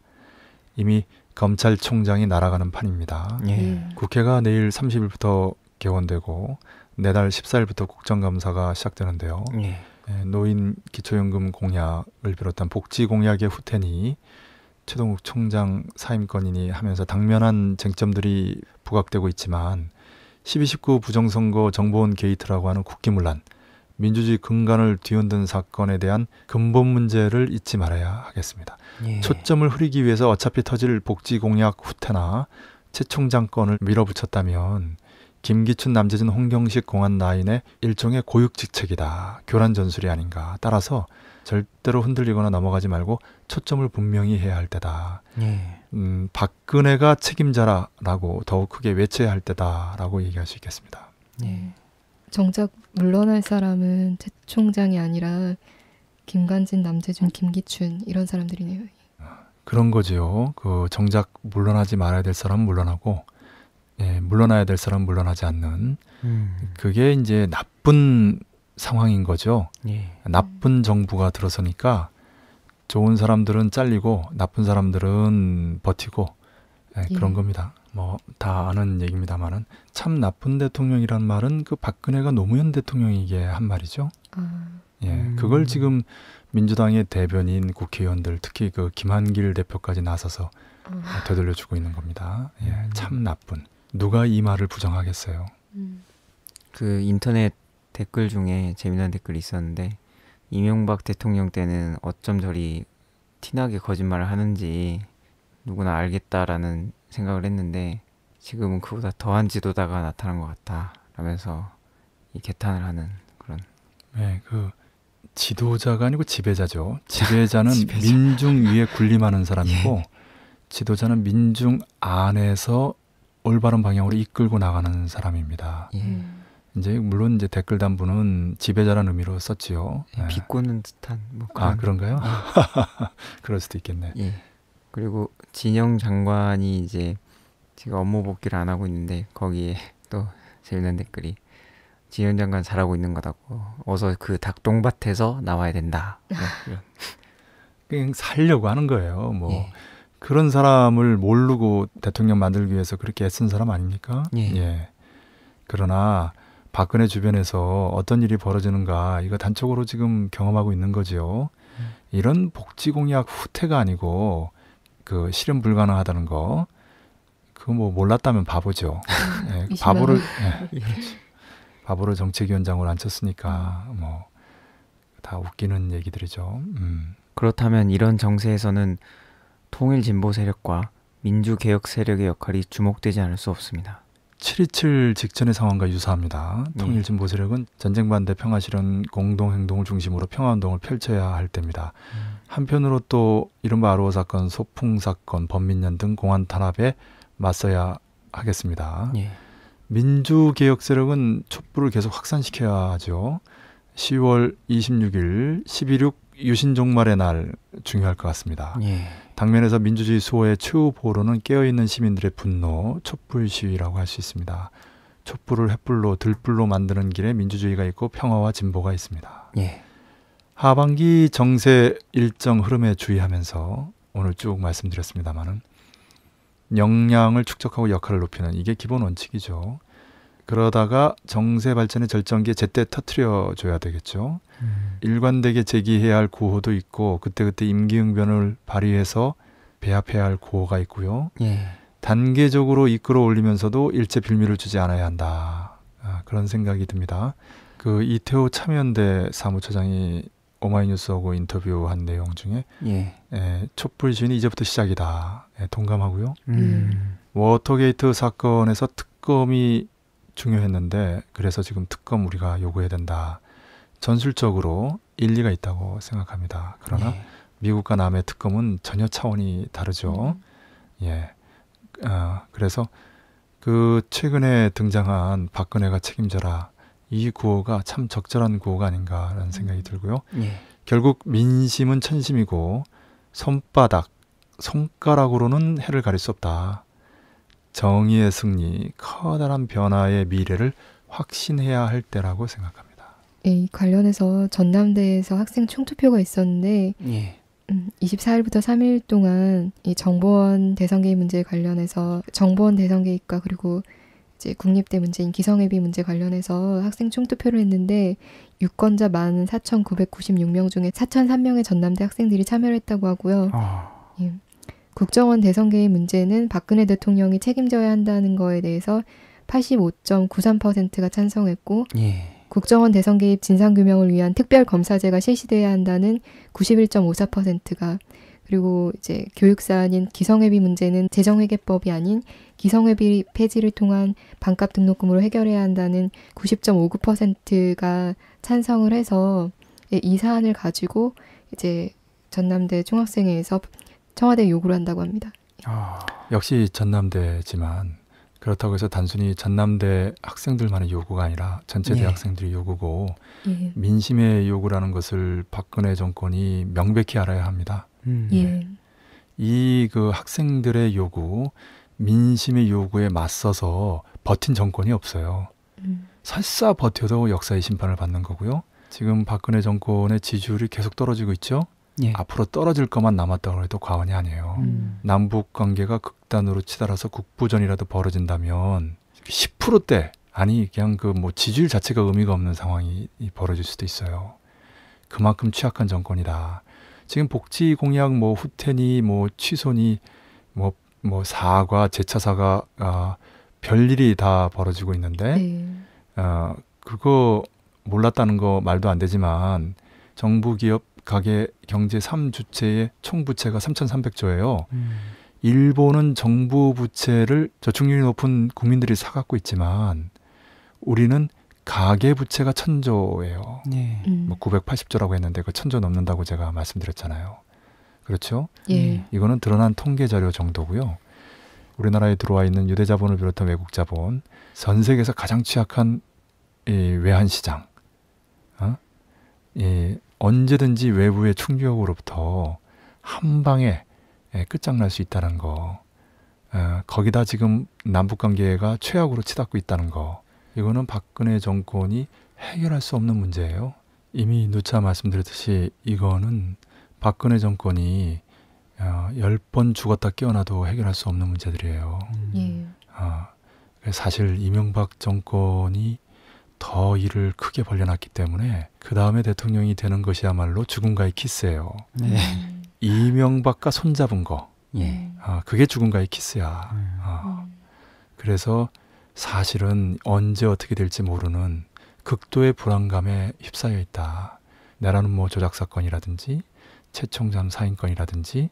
이미 검찰총장이 날아가는 판입니다. 예. 예. 국회가 내일 30일부터 개원되고 내달 14일부터 국정감사가 시작되는데요. 예. 예. 노인 기초연금 공약을 비롯한 복지 공약의 후퇴니 최동욱 총장 사임권이니 하면서 당면한 쟁점들이 부각되고 있지만 12, 19 부정선거 정보원 게이트라고 하는 국기문란 민주주의 근간을 뒤흔든 사건에 대한 근본 문제를 잊지 말아야 하겠습니다. 예. 초점을 흐리기 위해서 어차피 터질 복지 공약 후퇴나 최총장권을 밀어붙였다면 김기춘, 남재준, 홍경식 공안 라인의 일종의 고육지책이다. 교란 전술이 아닌가. 따라서 절대로 흔들리거나 넘어가지 말고 초점을 분명히 해야 할 때다. 예. 음, 박근혜가 책임자라라고 더욱 크게 외쳐야 할 때다라고 얘기할 수 있겠습니다. 예. 정작 물러날 사람은 최 총장이 아니라 김관진, 남재준, 김기춘 이런 사람들이네요. 아, 그런 거지요. 그 정작 물러나지 말아야 될 사람 물러나고 예, 물러나야 될 사람 물러나지 않는 음. 그게 이제 나쁜 상황인 거죠. 예. 나쁜 정부가 들어서니까 좋은 사람들은 잘리고 나쁜 사람들은 버티고 예, 예. 그런 겁니다. 뭐다 아는 얘기입니다만은 참 나쁜 대통령이란 말은 그 박근혜가 노무현 대통령이게 한 말이죠. 아. 예, 음. 예, 그걸 지금 민주당의 대변인 국회의원들 특히 그 김한길 대표까지 나서서 음. 아. 되돌려 주고 있는 겁니다. 예, 음. 참 나쁜. 누가 이 말을 부정하겠어요? 음. 그 인터넷 댓글 중에 재미난 댓글이 있었는데 이명박 대통령 때는 어쩜 저리 티나게 거짓말을 하는지 누구나 알겠다라는 생각을 했는데 지금은 그보다 더한 지도자가 나타난 것 같다 라면서 이 개탄을 하는 그런 네, 그 지도자가 아니고 지배자죠. 지배자는 지배자. 민중 위에 군림하는 사람이고 예. 지도자는 민중 안에서 올바른 방향으로 이끌고 나가는 사람입니다. 예. 음. 이제 물론 이제 댓글 단부는 지배자라는 의미로 썼지요. 예, 네. 비꼬는 듯한 뭐 아, 그런... 아 그런가요? 예. 그럴 수도 있겠네. 예. 그리고 진영 장관이 이제 제가 업무 복귀를 안 하고 있는데 거기에 또 재밌는 댓글이 진영 장관 잘하고 있는 거다고 어서 그 닭똥밭에서 나와야 된다. 뭐 이런. 그냥 살려고 하는 거예요. 뭐 예. 그런 사람을 모르고 대통령 만들기 위해서 그렇게 애쓴 사람 아닙니까? 예. 예. 그러나 박근혜 주변에서 어떤 일이 벌어지는가 이거 단적으로 지금 경험하고 있는 거지요. 음. 이런 복지 공약 후퇴가 아니고 그 실현 불가능하다는 거그거뭐 몰랐다면 바보죠. 음, 예, 바보를 예, 그렇죠. 바보를 정책위원장으로 앉혔으니까 뭐 다 웃기는 얘기들이죠. 음. 그렇다면 이런 정세에서는 통일 진보 세력과 민주 개혁 세력의 역할이 주목되지 않을 수 없습니다. 7.27 직전의 상황과 유사합니다. 네. 통일진보 세력은 전쟁 반대 평화 실현 공동 행동을 중심으로 평화 운동을 펼쳐야 할 때입니다. 음. 한편으로 또 이른바 아로어 사건, 소풍 사건, 범민련등 공안 탄압에 맞서야 하겠습니다. 예. 민주개혁 세력은 촛불을 계속 확산시켜야 하죠. 10월 26일 12.6 유신종말의 날 중요할 것 같습니다. 예. 당면에서 민주주의 수호의 최후 보호는 깨어있는 시민들의 분노, 촛불 시위라고 할 수 있습니다. 촛불을 횃불로 들불로 만드는 길에 민주주의가 있고 평화와 진보가 있습니다. 예. 하반기 정세 일정 흐름에 주의하면서 오늘 쭉 말씀드렸습니다만은 역량을 축적하고 역할을 높이는 이게 기본 원칙이죠. 그러다가 정세 발전의 절정기에 제때 터트려 줘야 되겠죠. 음. 일관되게 제기해야 할 구호도 있고 그때그때 임기응변을 발휘해서 배합해야 할 구호가 있고요. 예. 단계적으로 이끌어 올리면서도 일제 빌미를 주지 않아야 한다. 아, 그런 생각이 듭니다. 그 이태호 참여연대 사무처장이 오마이뉴스하고 인터뷰한 내용 중에 예. 예, 촛불 시위는 이제부터 시작이다. 예, 동감하고요. 음. 음. 워터게이트 사건에서 특검이 중요했는데 그래서 지금 특검 우리가 요구해야 된다. 전술적으로 일리가 있다고 생각합니다. 그러나 예. 미국과 남의 특검은 전혀 차원이 다르죠. 음. 예. 아, 그래서 그 최근에 등장한 박근혜가 책임져라 이 구호가 참 적절한 구호가 아닌가라는 생각이 음. 들고요. 예. 결국 민심은 천심이고 손바닥, 손가락으로는 해를 가릴 수 없다. 정의의 승리, 커다란 변화의 미래를 확신해야 할 때라고 생각합니다. 예, 관련해서 전남대에서 학생 총투표가 있었는데 예. 24일부터 음, 3일 동안 이 정보원 대선 개입 문제 관련해서 정보원 대선 개입과 그리고 이제 국립대 문제인 기성예비 문제 관련해서 학생 총투표를 했는데 유권자 만 사천구백구십육 명 중에 사천삼 명의 전남대 학생들이 참여를 했다고 하고요. 아. 예. 국정원 대선 개입 문제는 박근혜 대통령이 책임져야 한다는 거에 대해서 팔십오점구삼퍼센트가 찬성했고 예. 국정원 대선 개입 진상 규명을 위한 특별 검사제가 실시돼야 한다는 구십일점오사퍼센트가 그리고 이제 교육 사안인 기성회비 문제는 재정회계법이 아닌 기성회비 폐지를 통한 반값 등록금으로 해결해야 한다는 90.59%가 찬성을 해서 예, 이 사안을 가지고 이제 전남대 총학생회에서 청와대 요구를 한다고 합니다. 아, 역시 전남대지만 그렇다고 해서 단순히 전남대 학생들만의 요구가 아니라 전체 네. 대학생들이 요구고 예. 민심의 요구라는 것을 박근혜 정권이 명백히 알아야 합니다. 음. 예. 네. 이그 학생들의 요구 민심의 요구에 맞서서 버틴 정권이 없어요. 음. 설사 버텨도 역사의 심판을 받는 거고요. 지금 박근혜 정권의 지지율이 계속 떨어지고 있죠. 예. 앞으로 떨어질 것만 남았다고 해도 과언이 아니에요. 음. 남북 관계가 극단으로 치달아서 국부전이라도 벌어진다면 10%대 아니 그냥 그 뭐 지지율 자체가 의미가 없는 상황이 벌어질 수도 있어요. 그만큼 취약한 정권이다. 지금 복지 공약 뭐 후퇴니 뭐 취소니 뭐뭐 사과, 제차 사과 아, 별일이 다 벌어지고 있는데 네. 아, 그거 몰랐다는 거 말도 안 되지만 정부 기업 가계 경제 삼주체의 총부채가 삼천삼백조예요 음. 일본은 정부 부채를 저축률이 높은 국민들이 사갖고 있지만 우리는 가계 부채가 천조예요. 네. 음. 뭐 980조라고 했는데 그 천조 넘는다고 제가 말씀드렸잖아요. 그렇죠? 예. 이거는 드러난 통계 자료 정도고요. 우리나라에 들어와 있는 유대 자본을 비롯한 외국 자본, 전 세계에서 가장 취약한 이 외환 시장, 어? 이 언제든지 외부의 충격으로부터 한 방에 예, 끝장날 수 있다는 거, 어, 거기다 지금 남북 관계가 최악으로 치닫고 있다는 거, 이거는 박근혜 정권이 해결할 수 없는 문제예요. 이미 누차 말씀드렸듯이 이거는 박근혜 정권이 어, 10번 죽었다 깨어나도 해결할 수 없는 문제들이에요. 음. 어, 사실 이명박 정권이 더 일을 크게 벌려놨기 때문에 그 다음에 대통령이 되는 것이야말로 죽음과의 키스예요. 네. 음. 이명박과 손잡은 거. 예. 예. 아, 그게 죽음과의 키스야. 음. 아, 음. 그래서 사실은 언제 어떻게 될지 모르는 극도의 불안감에 휩싸여 있다. 내라는뭐 조작 사건이라든지 최총장 사인권이라든지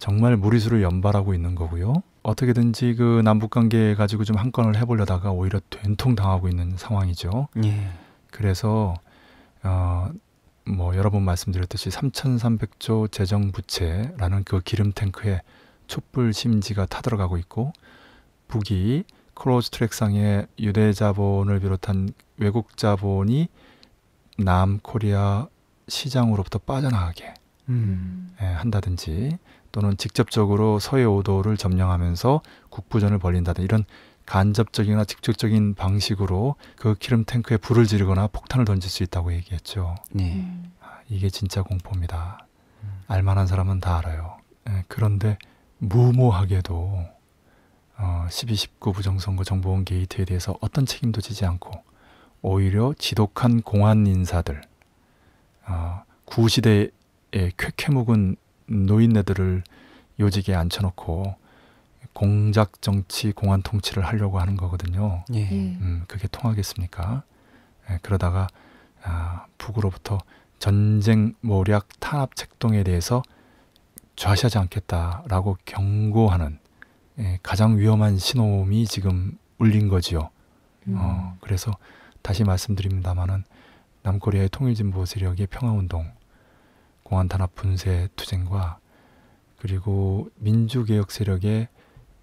정말 무리수를 연발하고 있는 거고요. 어떻게든지 그 남북관계 가지고 좀 한 건을 해보려다가 오히려 된통 당하고 있는 상황이죠. 예. 그래서 어, 뭐 여러 번 말씀드렸듯이 3,300조 재정 부채라는 그 기름 탱크에 촛불 심지가 타들어가고 있고 북이 크로즈 트랙상의 유대 자본을 비롯한 외국 자본이 남코리아 시장으로부터 빠져나가게 음. 예, 한다든지 또는 직접적으로 서해 오도를 점령하면서 국부전을 벌린다든 지 이런 간접적이나 직접적인 방식으로 그 기름 탱크에 불을 지르거나 폭탄을 던질 수 있다고 얘기했죠. 네. 음. 아, 이게 진짜 공포입니다. 알만한 사람은 다 알아요. 예, 그런데 무모하게도 어, 12, 19 부정선거 정보원 게이트에 대해서 어떤 책임도 지지 않고 오히려 지독한 공안 인사들, 어, 구시대 예, 쾌쾌묵은 노인네들을 요직에 앉혀놓고 공작 정치 공안 통치를 하려고 하는 거거든요. 예. 예. 음, 그게 통하겠습니까? 예, 그러다가 아, 북으로부터 전쟁 모략 뭐, 탄압 책동에 대해서 좌시하지 않겠다라고 경고하는 예, 가장 위험한 신호음이 지금 울린 거지요. 음. 어, 그래서 다시 말씀드립니다만은 남코리아의 통일진보 세력의 평화운동 공안 탄압 분쇄 투쟁과 그리고 민주개혁 세력의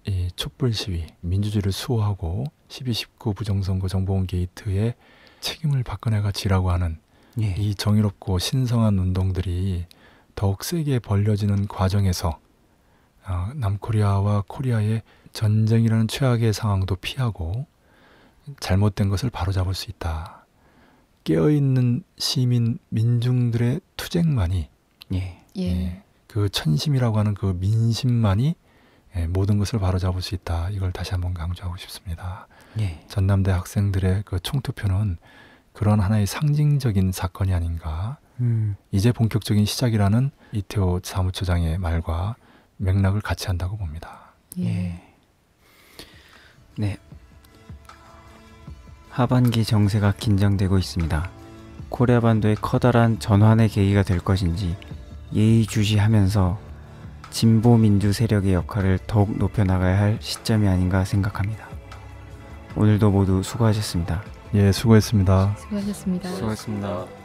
이 촛불 시위, 민주주의를 수호하고 12.19 부정선거 정보원 게이트에 책임을 박근혜가 지라고 하는 예. 이 정의롭고 신성한 운동들이 더욱 세게 벌려지는 과정에서 어, 남코리아와 코리아의 전쟁이라는 최악의 상황도 피하고 잘못된 것을 바로잡을 수 있다. 깨어있는 시민 민중들의 투쟁만이 예. 예. 예. 그 천심이라고 하는 그 민심만이 예, 모든 것을 바로잡을 수 있다. 이걸 다시 한번 강조하고 싶습니다. 예. 전남대 학생들의 그 총투표는 그런 하나의 상징적인 사건이 아닌가. 음. 이제 본격적인 시작이라는 이태호 사무처장의 말과 맥락을 같이 한다고 봅니다. 예. 예. 네, 하반기 정세가 긴장되고 있습니다. 코리아 반도의 커다란 전환의 계기가 될 것인지 예의주시하면서 진보 민주 세력의 역할을 더욱 높여 나가야 할 시점이 아닌가 생각합니다. 오늘도 모두 수고하셨습니다. 예, 수고했습니다. 수고하셨습니다. 수고하셨습니다. 수고하셨습니다.